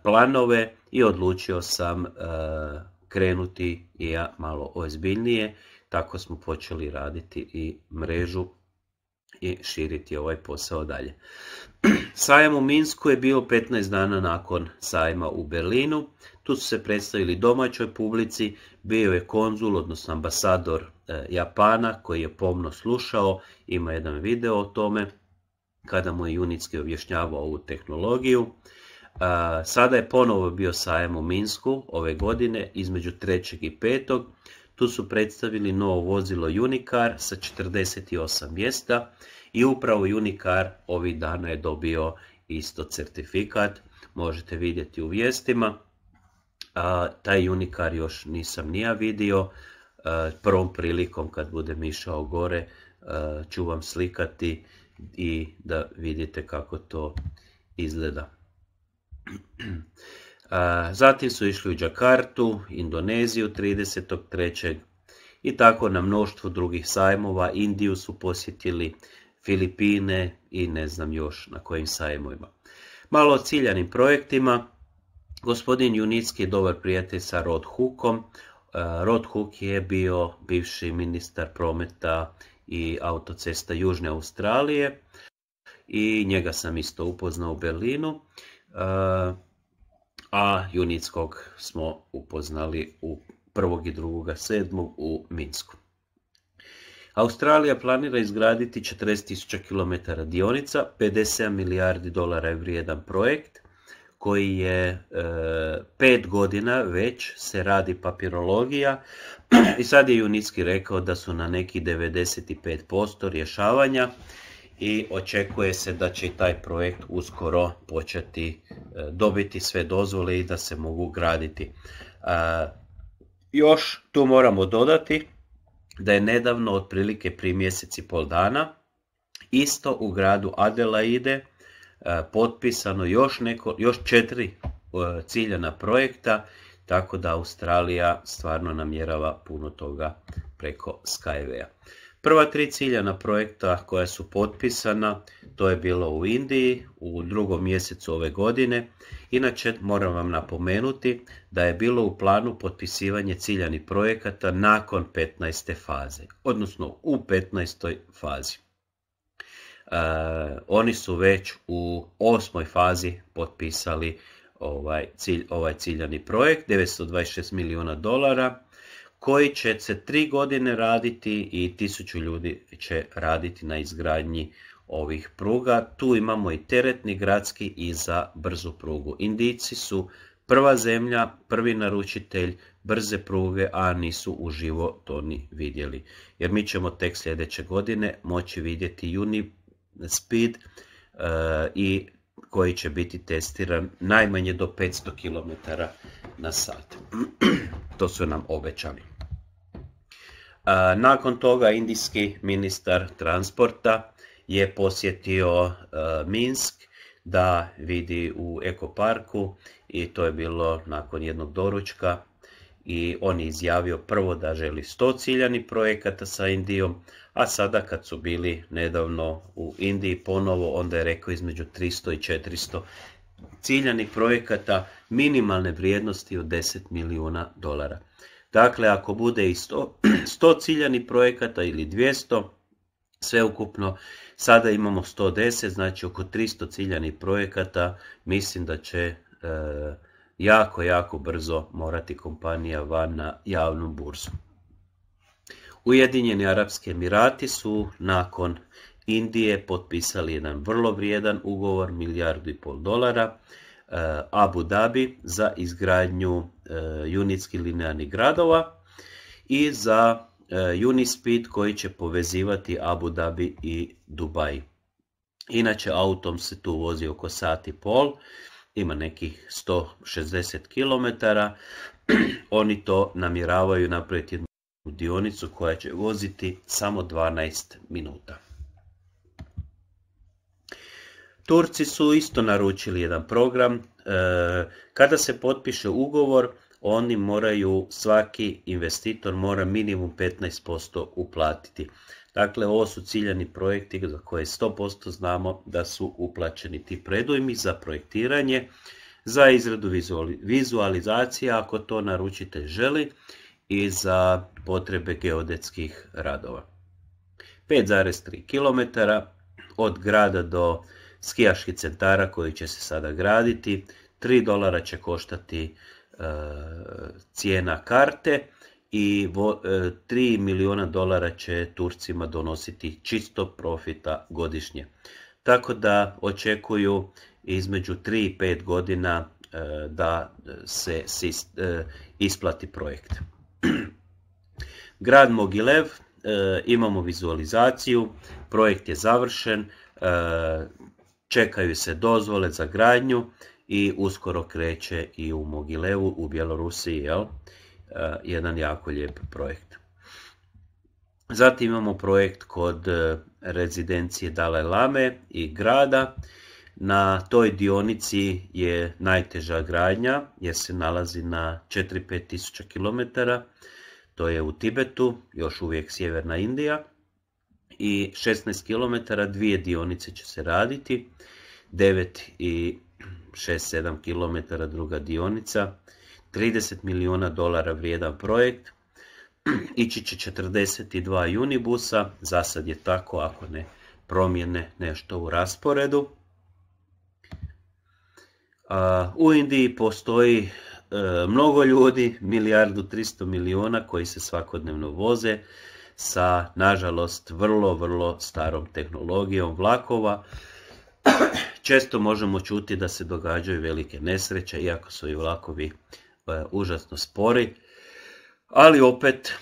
planove i odlučio sam e, krenuti i ja malo ozbiljnije. Tako smo počeli raditi i mrežu i širiti ovaj posao dalje. Sajam u Minsku je bio 15 dana nakon sajma u Berlinu. Tu su se predstavili domaćoj publici, bio je konzul, odnosno ambasador E, Japana koji je pomno slušao, ima jedan video o tome kada mu je Junicki objašnjavao ovu tehnologiju. E, sada je ponovo bio sajem u Minsku ove godine između 3. i 5. Tu su predstavili novo vozilo Unicar sa 48 mjesta i upravo Unicar ovih dana je dobio isto certifikat. Možete vidjeti u vijestima. taj Unicar još nisam nija vidio. E, prvom prilikom kad budem išao gore e, ću vam slikati i da vidite kako to izgleda. <clears throat> E, zatim su išli u Đakartu, Indoneziju 33. I tako na mnoštvu drugih sajmova Indiju su posjetili Filipine i ne znam još na kojim sajmovima. Malo o ciljanim projektima. Gospodin Junicki je dobar prijatelj sa Rod Hookom. E, Rod Hook je bio bivši ministar prometa i autocesta Južne Australije i njega sam isto upoznao u Berlinu, e, a Junickog smo upoznali u 1. i 2. sedmog u Minsku. Australija planira izgraditi 40.000 km dionica, 57 milijardi dolara je vrijedan projekt, koji je e, pet godina već se radi papirologija <clears throat> i sad je Junicki rekao da su na neki 95% rješavanja i očekuje se da će taj projekt uskoro početi e, dobiti sve dozvole i da se mogu graditi. E, još tu moramo dodati da je nedavno, otprilike prije mjeseci pol dana, isto u gradu Adelaide, E, potpisano još, neko, još četiri e, ciljana projekta, tako da Australija stvarno namjerava puno toga preko Skyway-a. Prva tri ciljana projekta koja su potpisana, to je bilo u Indiji u drugom mjesecu ove godine. Inače, moram vam napomenuti da je bilo u planu potpisivanje ciljanih projekata nakon 15. faze, odnosno u 15. fazi. E, oni su već u osmoj fazi potpisali ovaj, cilj, ovaj ciljani projekt, 926 milijuna dolara, koji će se tri godine raditi i tisuću ljudi će raditi na izgradnji ovih pruga. Tu imamo i teretni gradski i za brzu prugu. Indici su prva zemlja, prvi naručitelj brze pruge, a nisu uživo to ni vidjeli. Jer mi ćemo tek sljedeće godine moći vidjeti juni speed e, i koji će biti testiran najmanje do 500 km na sat. <clears throat> To su nam obećali. E, nakon toga indijski ministar transporta je posjetio e, Minsk da vidi u ekoparku i to je bilo nakon jednog doručka i on je izjavio prvo da želi 100 ciljanih projekata sa Indijom, a sada kad su bili nedavno u Indiji ponovo, onda je rekao između 300 i 400 ciljanih projekata minimalne vrijednosti od 10 milijuna dolara. Dakle, ako bude i 100, 100 <clears throat> ciljanih projekata ili 200, sve ukupno, sada imamo 110, znači oko 300 ciljanih projekata, mislim da će e, jako, jako brzo morati kompanija van na javnu burzu. Ujedinjeni Arapski Emirati su nakon Indije potpisali jedan vrlo vrijedan ugovor, milijardu i pol dolara, e, Abu Dhabi za izgradnju e, junitskih linearnih gradova i za e, Unispeed koji će povezivati Abu Dhabi i Dubai. Inače autom se tu vozi oko sat i pol ima nekih 160 km, <clears throat> oni to namjeravaju napraviti jednu dionicu koja će voziti samo 12 minuta. Turci su isto naručili jedan program. E, kada se potpiše ugovor, oni moraju, svaki investitor mora minimum 15% uplatiti. Dakle, ovo su ciljani projekti za koje 100% znamo da su uplaćeni ti predujmi za projektiranje, za izradu vizualizacije ako to naručite želi i za potrebe geodetskih radova. 5,3 km od grada do skijaških centara koji će se sada graditi, 3 dolara će koštati e, cijena karte, i 3 e, milijuna dolara će Turcima donositi čisto profita godišnje. Tako da očekuju između 3 i 5 godina e, da se e, isplati projekt. <clears throat> Grad Mogilev, imamo vizualizaciju, projekt je završen, čekaju se dozvole za gradnju i uskoro kreće i u Mogilevu u Bjelorusiji. Jel? Eh, jedan jako lijep projekt. Zatim imamo projekt kod eh, rezidencije Dalaj Lame i grada. Na toj dionici je najteža gradnja jer se nalazi na 4-5 tisuća kilometara. To je u Tibetu, još uvijek sjeverna Indija. I 16 km dvije dionice će se raditi. 9 i 6-7 km druga dionica 30 milijuna dolara vrijedan projekt, ići će 42 unibusa, za sad je tako ako ne promjene nešto u rasporedu. U Indiji postoji e, mnogo ljudi, milijardu 300 milijuna koji se svakodnevno voze sa, nažalost, vrlo, vrlo starom tehnologijom vlakova. Često možemo čuti da se događaju velike nesreće, iako su i vlakovi užasno spori, ali opet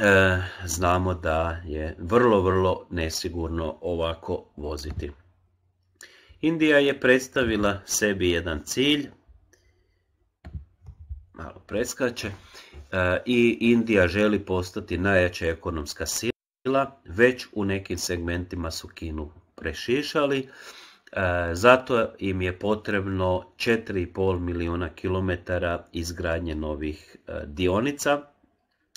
e, znamo da je vrlo, vrlo nesigurno ovako voziti. Indija je predstavila sebi jedan cilj, malo preskače, e, i Indija želi postati najjača ekonomska sila, već u nekim segmentima su Kinu prešišali, E, zato im je potrebno 4,5 milijuna kilometara izgradnje novih e, dionica. E,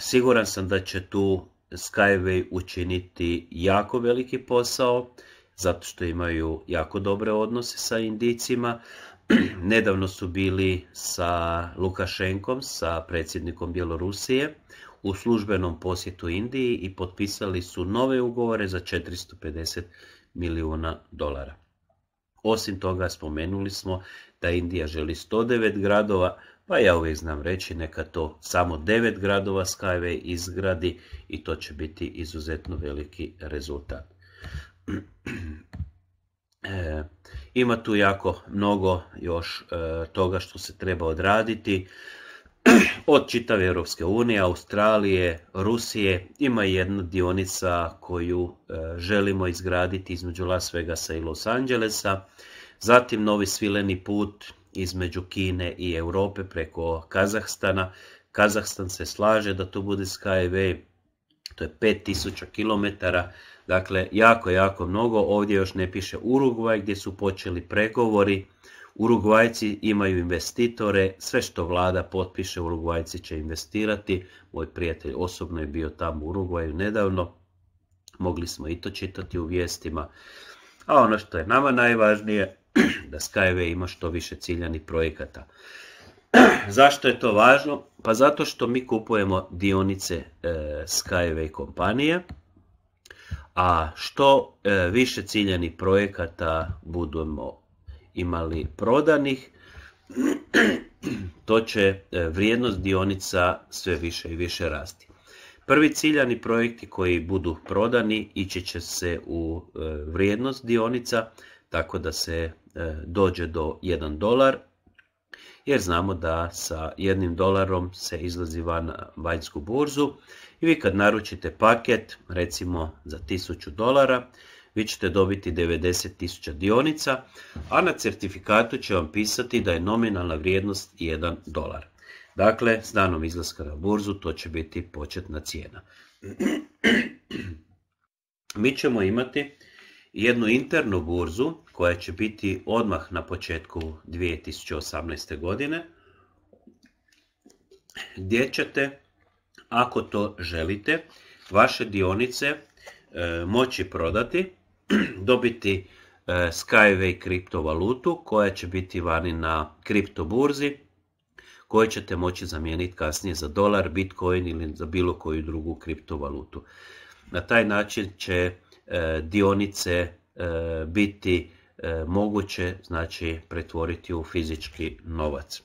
siguran sam da će tu Skyway učiniti jako veliki posao, zato što imaju jako dobre odnose sa Indicima. <clears throat> Nedavno su bili sa Lukašenkom, sa predsjednikom Bjelorusije u službenom posjetu Indiji i potpisali su nove ugovore za 450 milijuna dolara. Osim toga spomenuli smo da Indija želi 109 gradova, pa ja uvijek znam reći neka to samo 9 gradova Skyway izgradi i to će biti izuzetno veliki rezultat. <clears throat> E, ima tu jako mnogo još e, toga što se treba odraditi od čitave Europske unije, Australije, Rusije, ima jedna dionica koju e, želimo izgraditi između Las Vegasa i Los Angelesa, zatim novi svileni put između Kine i Europe preko Kazahstana. Kazahstan se slaže da to bude Skyway, to je 5000 km, dakle jako, jako mnogo. Ovdje još ne piše Uruguay gdje su počeli pregovori Urugvajci imaju investitore, sve što vlada potpiše Urugvajci će investirati. Moj prijatelj osobno je bio tamo u Urugvaju nedavno, mogli smo i to čitati u vijestima. A ono što je nama najvažnije, <clears throat> da Skyway ima što više ciljanih projekata. <clears throat> Zašto je to važno? Pa zato što mi kupujemo dionice e, Skyway kompanije, a što e, više ciljanih projekata budemo imali prodanih, <clears throat> to će e, vrijednost dionica sve više i više rasti. Prvi ciljani projekti koji budu prodani ići će se u e, vrijednost dionica tako da se e, dođe do 1 dolar jer znamo da sa 1 dolarom se izlazi van vanjsku burzu i vi kad naručite paket recimo za 1000 dolara vi ćete dobiti 90.000 dionica, a na certifikatu će vam pisati da je nominalna vrijednost 1 dolar. Dakle, s danom izlaska na burzu to će biti početna cijena. Mi ćemo imati jednu internu burzu koja će biti odmah na početku 2018. godine gdje ćete, ako to želite, vaše dionice e, moći prodati <clears throat> dobiti e, Skyway kriptovalutu koja će biti vani na kriptoburzi koju ćete moći zamijeniti kasnije za dolar, bitcoin ili za bilo koju drugu kriptovalutu. Na taj način će e, dionice e, biti moguće znači pretvoriti u fizički novac.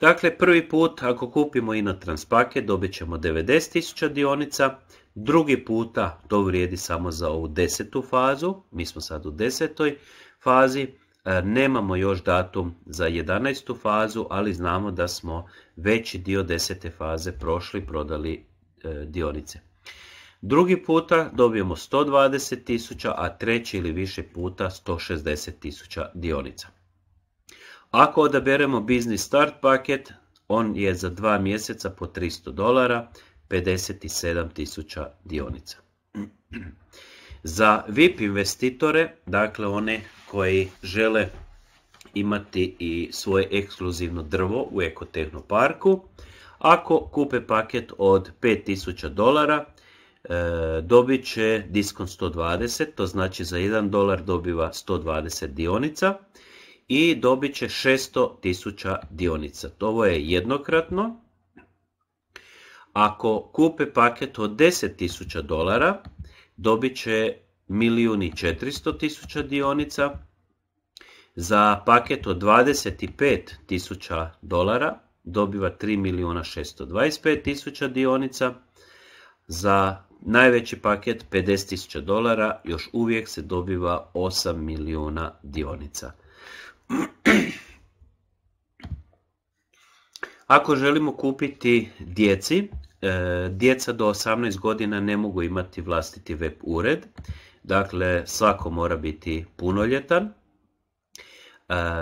Dakle, prvi put ako kupimo Inotrans paket dobit ćemo 90.000 dionica, Drugi puta to vrijedi samo za ovu desetu fazu, mi smo sad u desetoj fazi, e, nemamo još datum za 11. fazu, ali znamo da smo veći dio desete faze prošli, prodali e, dionice. Drugi puta dobijemo 120.000, a treći ili više puta 160.000 dionica. Ako odaberemo Business start paket, on je za dva mjeseca po 300 dolara, 57 tisuća dionica. Za VIP investitore, dakle one koji žele imati i svoje ekskluzivno drvo u Ekotehnoparku, ako kupe paket od 5000 dolara, e, dobit će diskon 120, to znači za 1 dolar dobiva 120 dionica i dobit će 600 tisuća dionica. Ovo je jednokratno, ako kupe paket od 10.000 dolara, dobit će 1.400.000 dionica. Za paket od 25.000 dolara dobiva 3.625.000 dionica. Za najveći paket 50.000 dolara još uvijek se dobiva 8 milijuna dionica. <clears throat> Ako želimo kupiti djeci, e, djeca do 18 godina ne mogu imati vlastiti web ured, dakle svako mora biti punoljetan. E,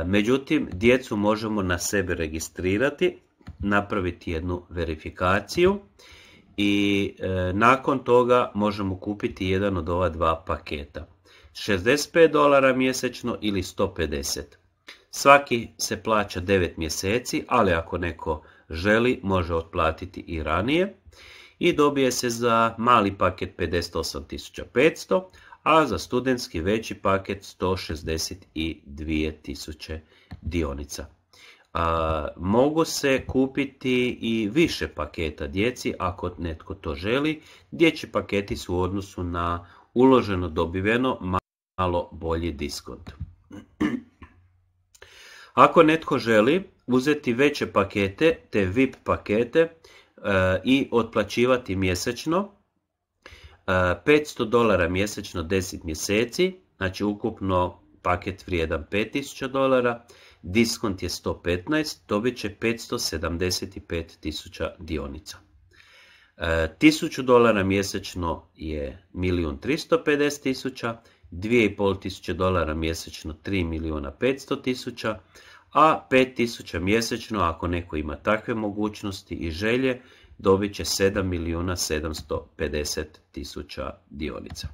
međutim, djecu možemo na sebe registrirati, napraviti jednu verifikaciju i e, nakon toga možemo kupiti jedan od ova dva paketa. 65 dolara mjesečno ili 150. Svaki se plaća 9 mjeseci, ali ako neko želi može otplatiti i ranije i dobije se za mali paket 58.500, a za studentski veći paket 162.000 dionica. mogu se kupiti i više paketa djeci ako netko to želi. Dječji paketi su u odnosu na uloženo dobiveno malo bolji diskont. <clears throat> Ako netko želi uzeti veće pakete, te VIP pakete e, i otplaćivati mjesečno, 500 e, dolara mjesečno 10 mjeseci, znači ukupno paket vrijedan 5000 dolara, diskont je 115, dobit će 575 tisuća dionica. 1000 e, dolara mjesečno je 1.350.000, 2500 dolara mjesečno 3 milijuna 500 tisuća, a 5000 mjesečno ako neko ima takve mogućnosti i želje dobit će 7 milijuna 750 tisuća dionica.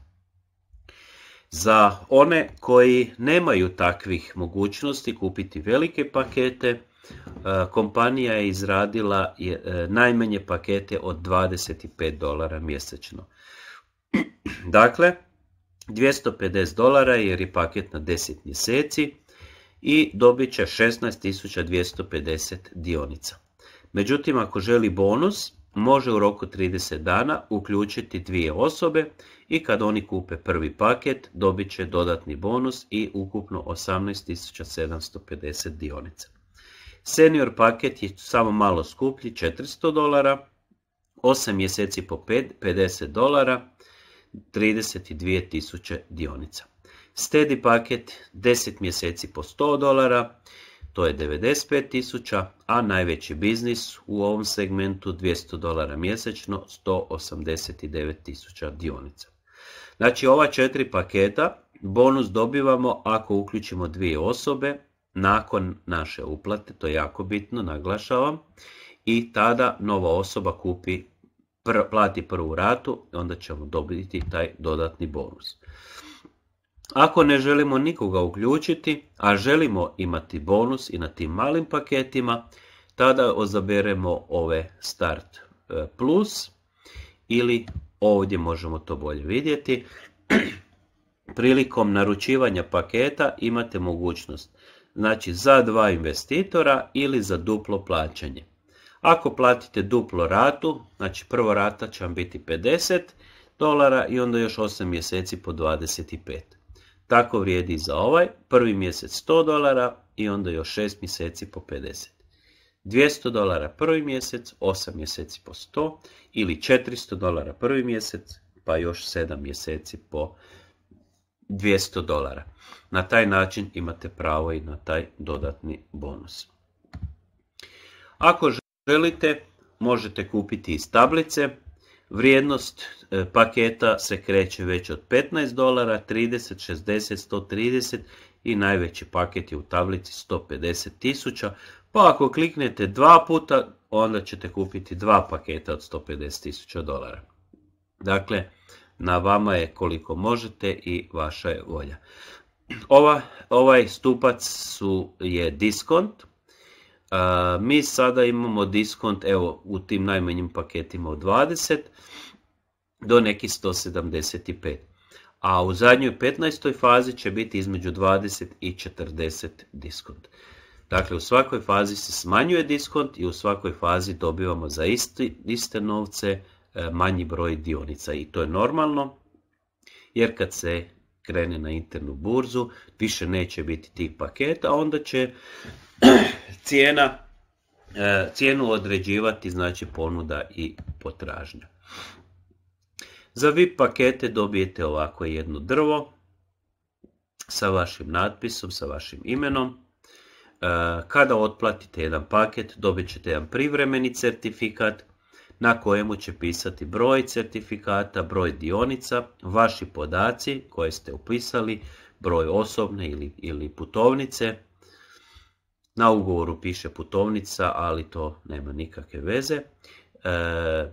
Za one koji nemaju takvih mogućnosti kupiti velike pakete, e, kompanija je izradila e, najmanje pakete od 25 dolara mjesečno. <clears throat> Dakle, 250 dolara jer je paket na 10 mjeseci i dobit će 16.250 dionica. Međutim, ako želi bonus, može u roku 30 dana uključiti dvije osobe i kad oni kupe prvi paket dobit će dodatni bonus i ukupno 18.750 dionica. Senior paket je samo malo skuplji, 400 dolara, 8 mjeseci po 50 dolara, 32.000 dionica. Steady paket 10 mjeseci po 100 dolara, to je 95.000, a najveći biznis u ovom segmentu 200 dolara mjesečno 189.000 dionica. Znači ova četiri paketa bonus dobivamo ako uključimo dvije osobe nakon naše uplate, to je jako bitno, naglašavam, i tada nova osoba kupi plati prvu ratu, onda ćemo dobiti taj dodatni bonus. Ako ne želimo nikoga uključiti, a želimo imati bonus i na tim malim paketima, tada ozaberemo ove Start e, plus ili ovdje možemo to bolje vidjeti. <clears throat> Prilikom naručivanja paketa imate mogućnost znači za dva investitora ili za duplo plaćanje. Ako platite duplo ratu, znači prvo rata će vam biti 50 dolara i onda još 8 mjeseci po 25. Tako vrijedi za ovaj, prvi mjesec 100 dolara i onda još 6 mjeseci po 50. 200 dolara prvi mjesec, 8 mjeseci po 100 ili 400 dolara prvi mjesec pa još 7 mjeseci po 200 dolara. Na taj način imate pravo i na taj dodatni bonus. Ako želite, možete kupiti iz tablice. Vrijednost e, paketa se kreće već od 15 dolara, 30, 60, 130 i najveći paket je u tablici 150 tisuća. Pa ako kliknete dva puta, onda ćete kupiti dva paketa od 150 tisuća dolara. Dakle, na vama je koliko možete i vaša je volja. Ova, ovaj stupac su, je diskont mi sada imamo diskont evo, u tim najmanjim paketima od 20 do neki 175. A u zadnjoj 15. fazi će biti između 20 i 40 diskont. Dakle, u svakoj fazi se smanjuje diskont i u svakoj fazi dobivamo za iste novce e, manji broj dionica. I to je normalno, jer kad se krene na internu burzu, više neće biti tih paketa, onda će <clears throat> cijena, e, cijenu određivati znači ponuda i potražnja. Za VIP pakete dobijete ovako jedno drvo sa vašim natpisom, sa vašim imenom. E, kada otplatite jedan paket, dobit ćete jedan privremeni certifikat na kojemu će pisati broj certifikata, broj dionica, vaši podaci koje ste upisali, broj osobne ili putovnice, na ugovoru piše putovnica, ali to nema nikakve veze. E,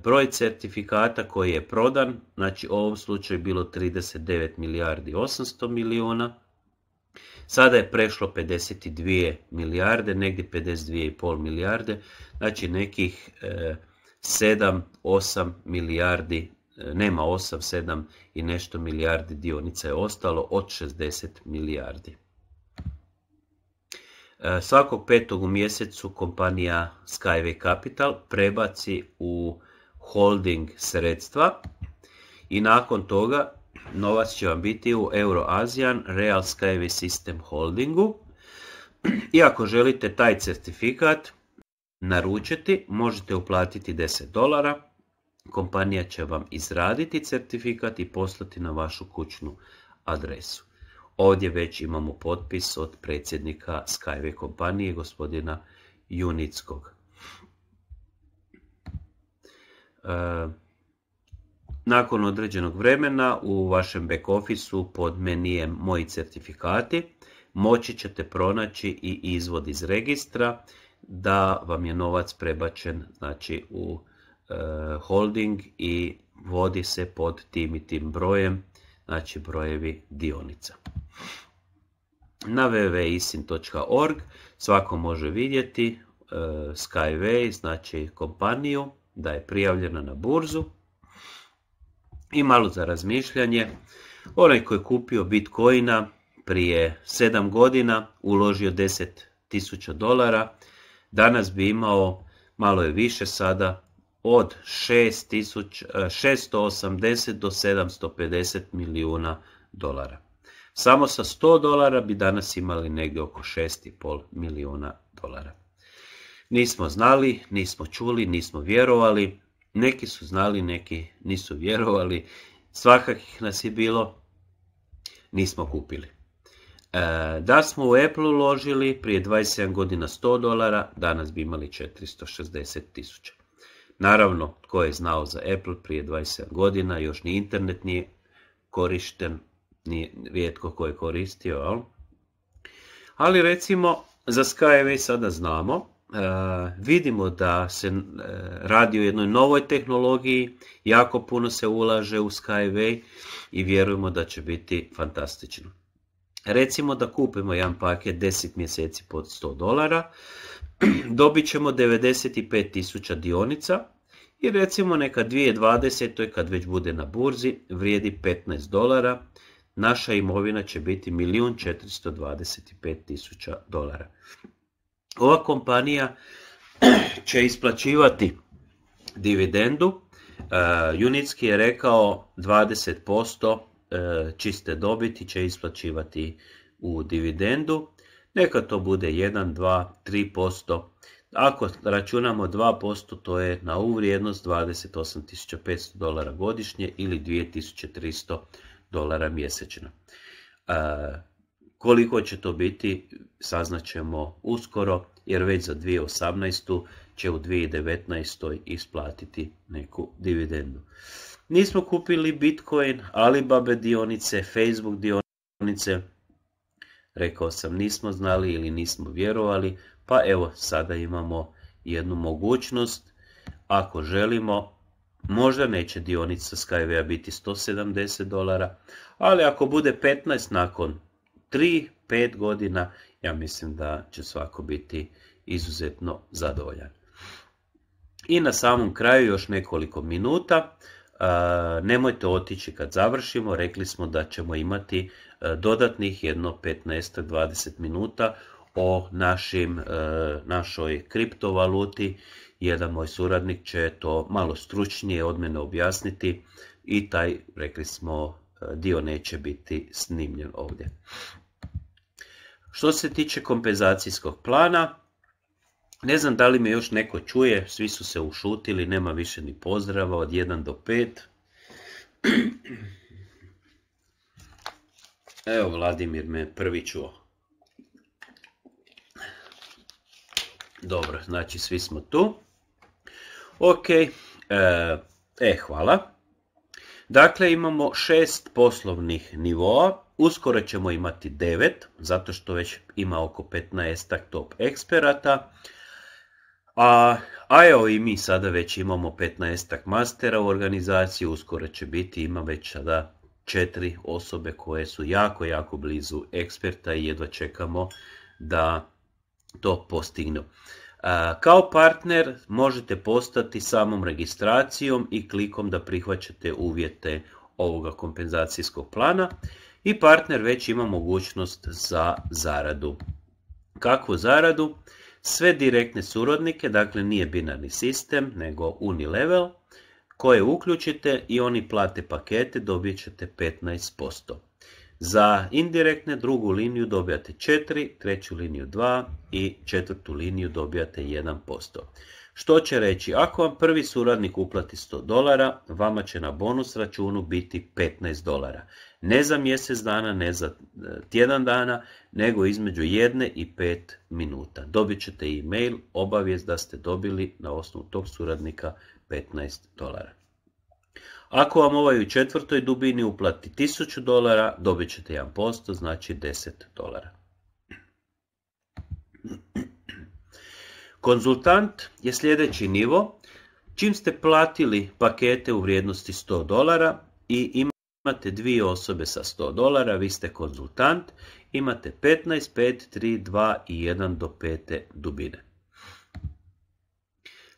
broj certifikata koji je prodan, znači u ovom slučaju bilo 39 milijardi 800 milijuna, sada je prešlo 52 milijarde, negdje 52,5 milijarde, znači nekih e, 7-8 milijardi, e, nema 8, 7 i nešto milijardi dionica je ostalo od 60 milijardi. E, svakog petog u mjesecu kompanija Skyway Capital prebaci u holding sredstva i nakon toga novac će vam biti u Euroasian Real Skyway System Holdingu. <clears throat> I ako želite taj certifikat naručiti, možete uplatiti 10 dolara. Kompanija će vam izraditi certifikat i poslati na vašu kućnu adresu. Ovdje već imamo potpis od predsjednika Skyway kompanije, gospodina Junickog. E, nakon određenog vremena u vašem back officeu pod menijem Moji certifikati moći ćete pronaći i izvod iz registra da vam je novac prebačen znači, u e, holding i vodi se pod tim i tim brojem znači brojevi dionica. Na www.isin.org e svako može vidjeti e, Skyway, znači kompaniju, da je prijavljena na burzu. I malo za razmišljanje, onaj koji je kupio Bitcoina prije 7 godina, uložio 10.000 dolara, danas bi imao, malo je više sada, od 680 e, do 750 milijuna dolara. Samo sa 100 dolara bi danas imali negdje oko 6,5 milijuna dolara. Nismo znali, nismo čuli, nismo vjerovali, neki su znali, neki nisu vjerovali, svakakih nas je bilo, nismo kupili. E, da smo u Apple uložili prije 27 godina 100 dolara, danas bi imali 460 tisuća. Naravno, tko je znao za Apple prije 27 godina, još ni internet nije korišten, nije rijetko ko je koristio, ali, recimo za Skyway sada znamo, e, vidimo da se e, radi o jednoj novoj tehnologiji, jako puno se ulaže u Skyway i vjerujemo da će biti fantastično. Recimo da kupimo jedan paket 10 mjeseci pod 100 dolara, <clears throat> dobit ćemo 95.000 dionica i recimo neka 2020. kad već bude na burzi vrijedi 15 dolara, naša imovina će biti 1.425.000 dolara. Ova kompanija <clears throat> će isplaćivati dividendu, e, Junitski je rekao 20% e, čiste dobiti će isplaćivati u dividendu neka to bude 1, 2, 3%. Ako računamo 2%, to je na ovu vrijednost 28.500 dolara godišnje ili 2.300 dolara mjesečno. E, koliko će to biti, saznaćemo uskoro, jer već za 2018. će u 2019. isplatiti neku dividendu. Nismo kupili Bitcoin, Alibaba dionice, Facebook dionice, Rekao sam nismo znali ili nismo vjerovali, pa evo sada imamo jednu mogućnost. Ako želimo, možda neće dionica Skyway biti 170 dolara, ali ako bude 15 nakon 3-5 godina, ja mislim da će svako biti izuzetno zadovoljan. I na samom kraju još nekoliko minuta. Nemojte otići kad završimo, rekli smo da ćemo imati E, dodatnih jedno 15-20 minuta o našim, e, našoj kriptovaluti. Jedan moj suradnik će to malo stručnije od mene objasniti i taj, rekli smo, e, dio neće biti snimljen ovdje. Što se tiče kompenzacijskog plana, ne znam da li me još neko čuje, svi su se ušutili, nema više ni pozdrava od 1 do 5. <clears throat> Evo, Vladimir me prvi čuo. Dobro, znači svi smo tu. Ok, e, e hvala. Dakle, imamo šest poslovnih nivoa. Uskoro ćemo imati devet, zato što već ima oko 15 top eksperata. A, a evo i mi sada već imamo 15 mastera u organizaciji, uskoro će biti, ima već sada četiri osobe koje su jako, jako blizu eksperta i jedva čekamo da to postignu. E, kao partner možete postati samom registracijom i klikom da prihvaćate uvjete ovoga kompenzacijskog plana i partner već ima mogućnost za zaradu. Kakvu zaradu? Sve direktne surodnike, dakle nije binarni sistem, nego unilevel, koje uključite i oni plate pakete dobit ćete 15%. Za indirektne drugu liniju dobijate 4, treću liniju 2 i četvrtu liniju dobijate 1%. Što će reći, ako vam prvi suradnik uplati 100 dolara, vama će na bonus računu biti 15 dolara. Ne za mjesec dana, ne za e, tjedan dana, nego između jedne i 5 minuta. Dobit ćete e-mail obavijest da ste dobili na osnovu tog suradnika 15 dolara. Ako vam ovaj u četvrtoj dubini uplati 1000 dolara, dobit ćete 1%, znači 10 dolara. Konzultant je sljedeći nivo. Čim ste platili pakete u vrijednosti 100 dolara i imate dvije osobe sa 100 dolara, vi ste konzultant, imate 15, 5, 3, 2 i 1 do 5 dubine.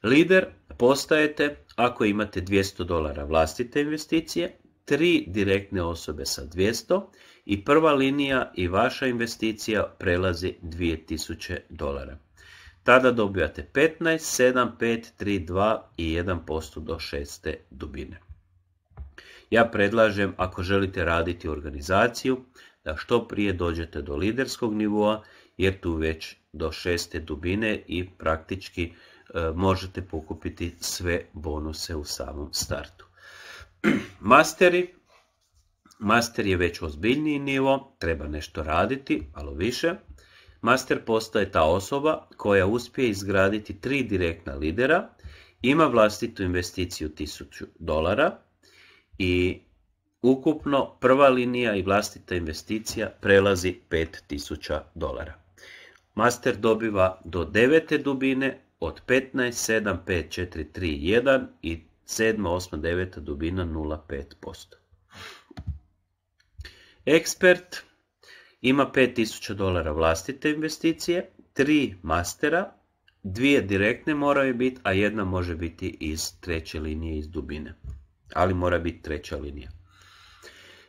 Lider postajete ako imate 200 dolara vlastite investicije, tri direktne osobe sa 200 i prva linija i vaša investicija prelazi 2000 dolara. Tada dobijate 15, 7, 5, 3, 2 i 1% do šeste dubine. Ja predlažem ako želite raditi organizaciju da što prije dođete do liderskog nivoa jer tu već do šeste dubine i praktički E, možete pokupiti sve bonuse u samom startu. <clears throat> Masteri, master je već ozbiljniji nivo, treba nešto raditi, malo više. Master postaje ta osoba koja uspije izgraditi tri direktna lidera, ima vlastitu investiciju 1000 dolara i ukupno prva linija i vlastita investicija prelazi 5000 dolara. Master dobiva do devete dubine od 15, 7, 5, 4, 3, 1 i 7, 8, 9 dubina 0,5%. Ekspert ima 5000 dolara vlastite investicije, 3 mastera, dvije direktne moraju biti, a jedna može biti iz treće linije iz dubine. Ali mora biti treća linija.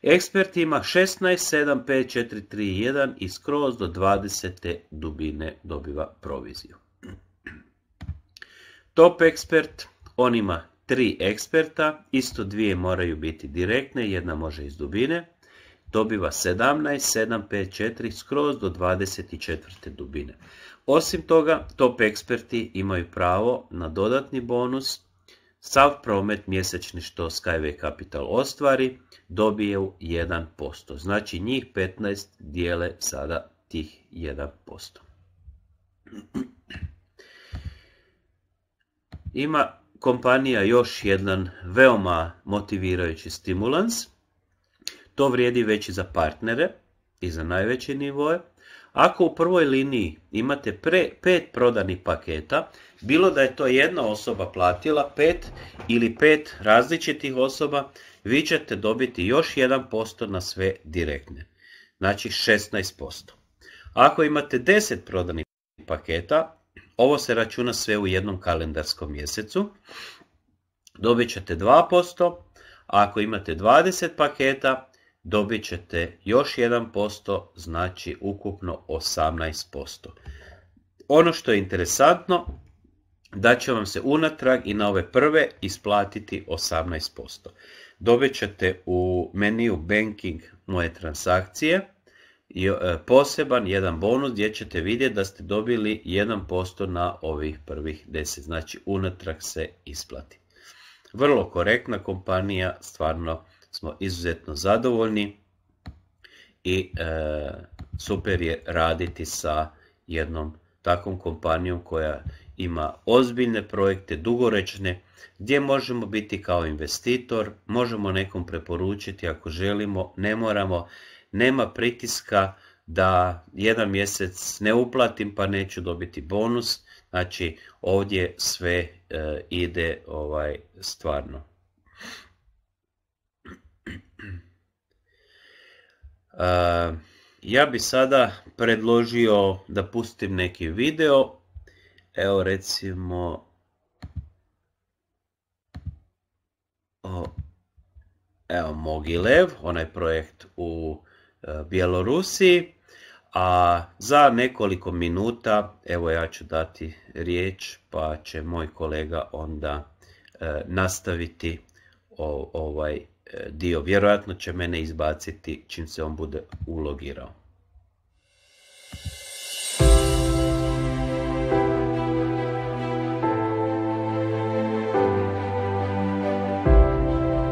Ekspert ima 16, 7, 5, 4, 3, 1 i skroz do 20. dubine dobiva proviziju. Top ekspert, on ima tri eksperta, isto dvije moraju biti direktne, jedna može iz dubine. Dobiva 17, 7, 5, 4, skroz do 24. dubine. Osim toga, top eksperti imaju pravo na dodatni bonus, sav promet mjesečni što Skyway Capital ostvari dobije u 1%. Znači njih 15 dijele sada tih 1% ima kompanija još jedan veoma motivirajući stimulans. To vrijedi već i za partnere i za najveće nivoje. Ako u prvoj liniji imate pre, pet prodanih paketa, bilo da je to jedna osoba platila, pet ili pet različitih osoba, vi ćete dobiti još 1% na sve direktne. Znači 16%. Ako imate 10 prodanih paketa, ovo se računa sve u jednom kalendarskom mjesecu. Dobit ćete 2%, a ako imate 20 paketa, dobit ćete još 1%, znači ukupno 18%. Ono što je interesantno, da će vam se unatrag i na ove prve isplatiti 18%. Dobit ćete u meniju Banking moje transakcije, E, poseban jedan bonus gdje ćete vidjeti da ste dobili 1% na ovih prvih 10. Znači unatrag se isplati. Vrlo korektna kompanija, stvarno smo izuzetno zadovoljni i e, super je raditi sa jednom takvom kompanijom koja ima ozbiljne projekte, dugorečne, gdje možemo biti kao investitor, možemo nekom preporučiti ako želimo, ne moramo, nema pritiska da jedan mjesec ne uplatim pa neću dobiti bonus. Znači ovdje sve e, ide ovaj stvarno. E, ja bi sada predložio da pustim neki video. Evo recimo o, evo Mogilev, onaj projekt u E, Bjelorusiji. A za nekoliko minuta, evo ja ću dati riječ, pa će moj kolega onda e, nastaviti ovaj e, dio. Vjerojatno će mene izbaciti čim se on bude ulogirao.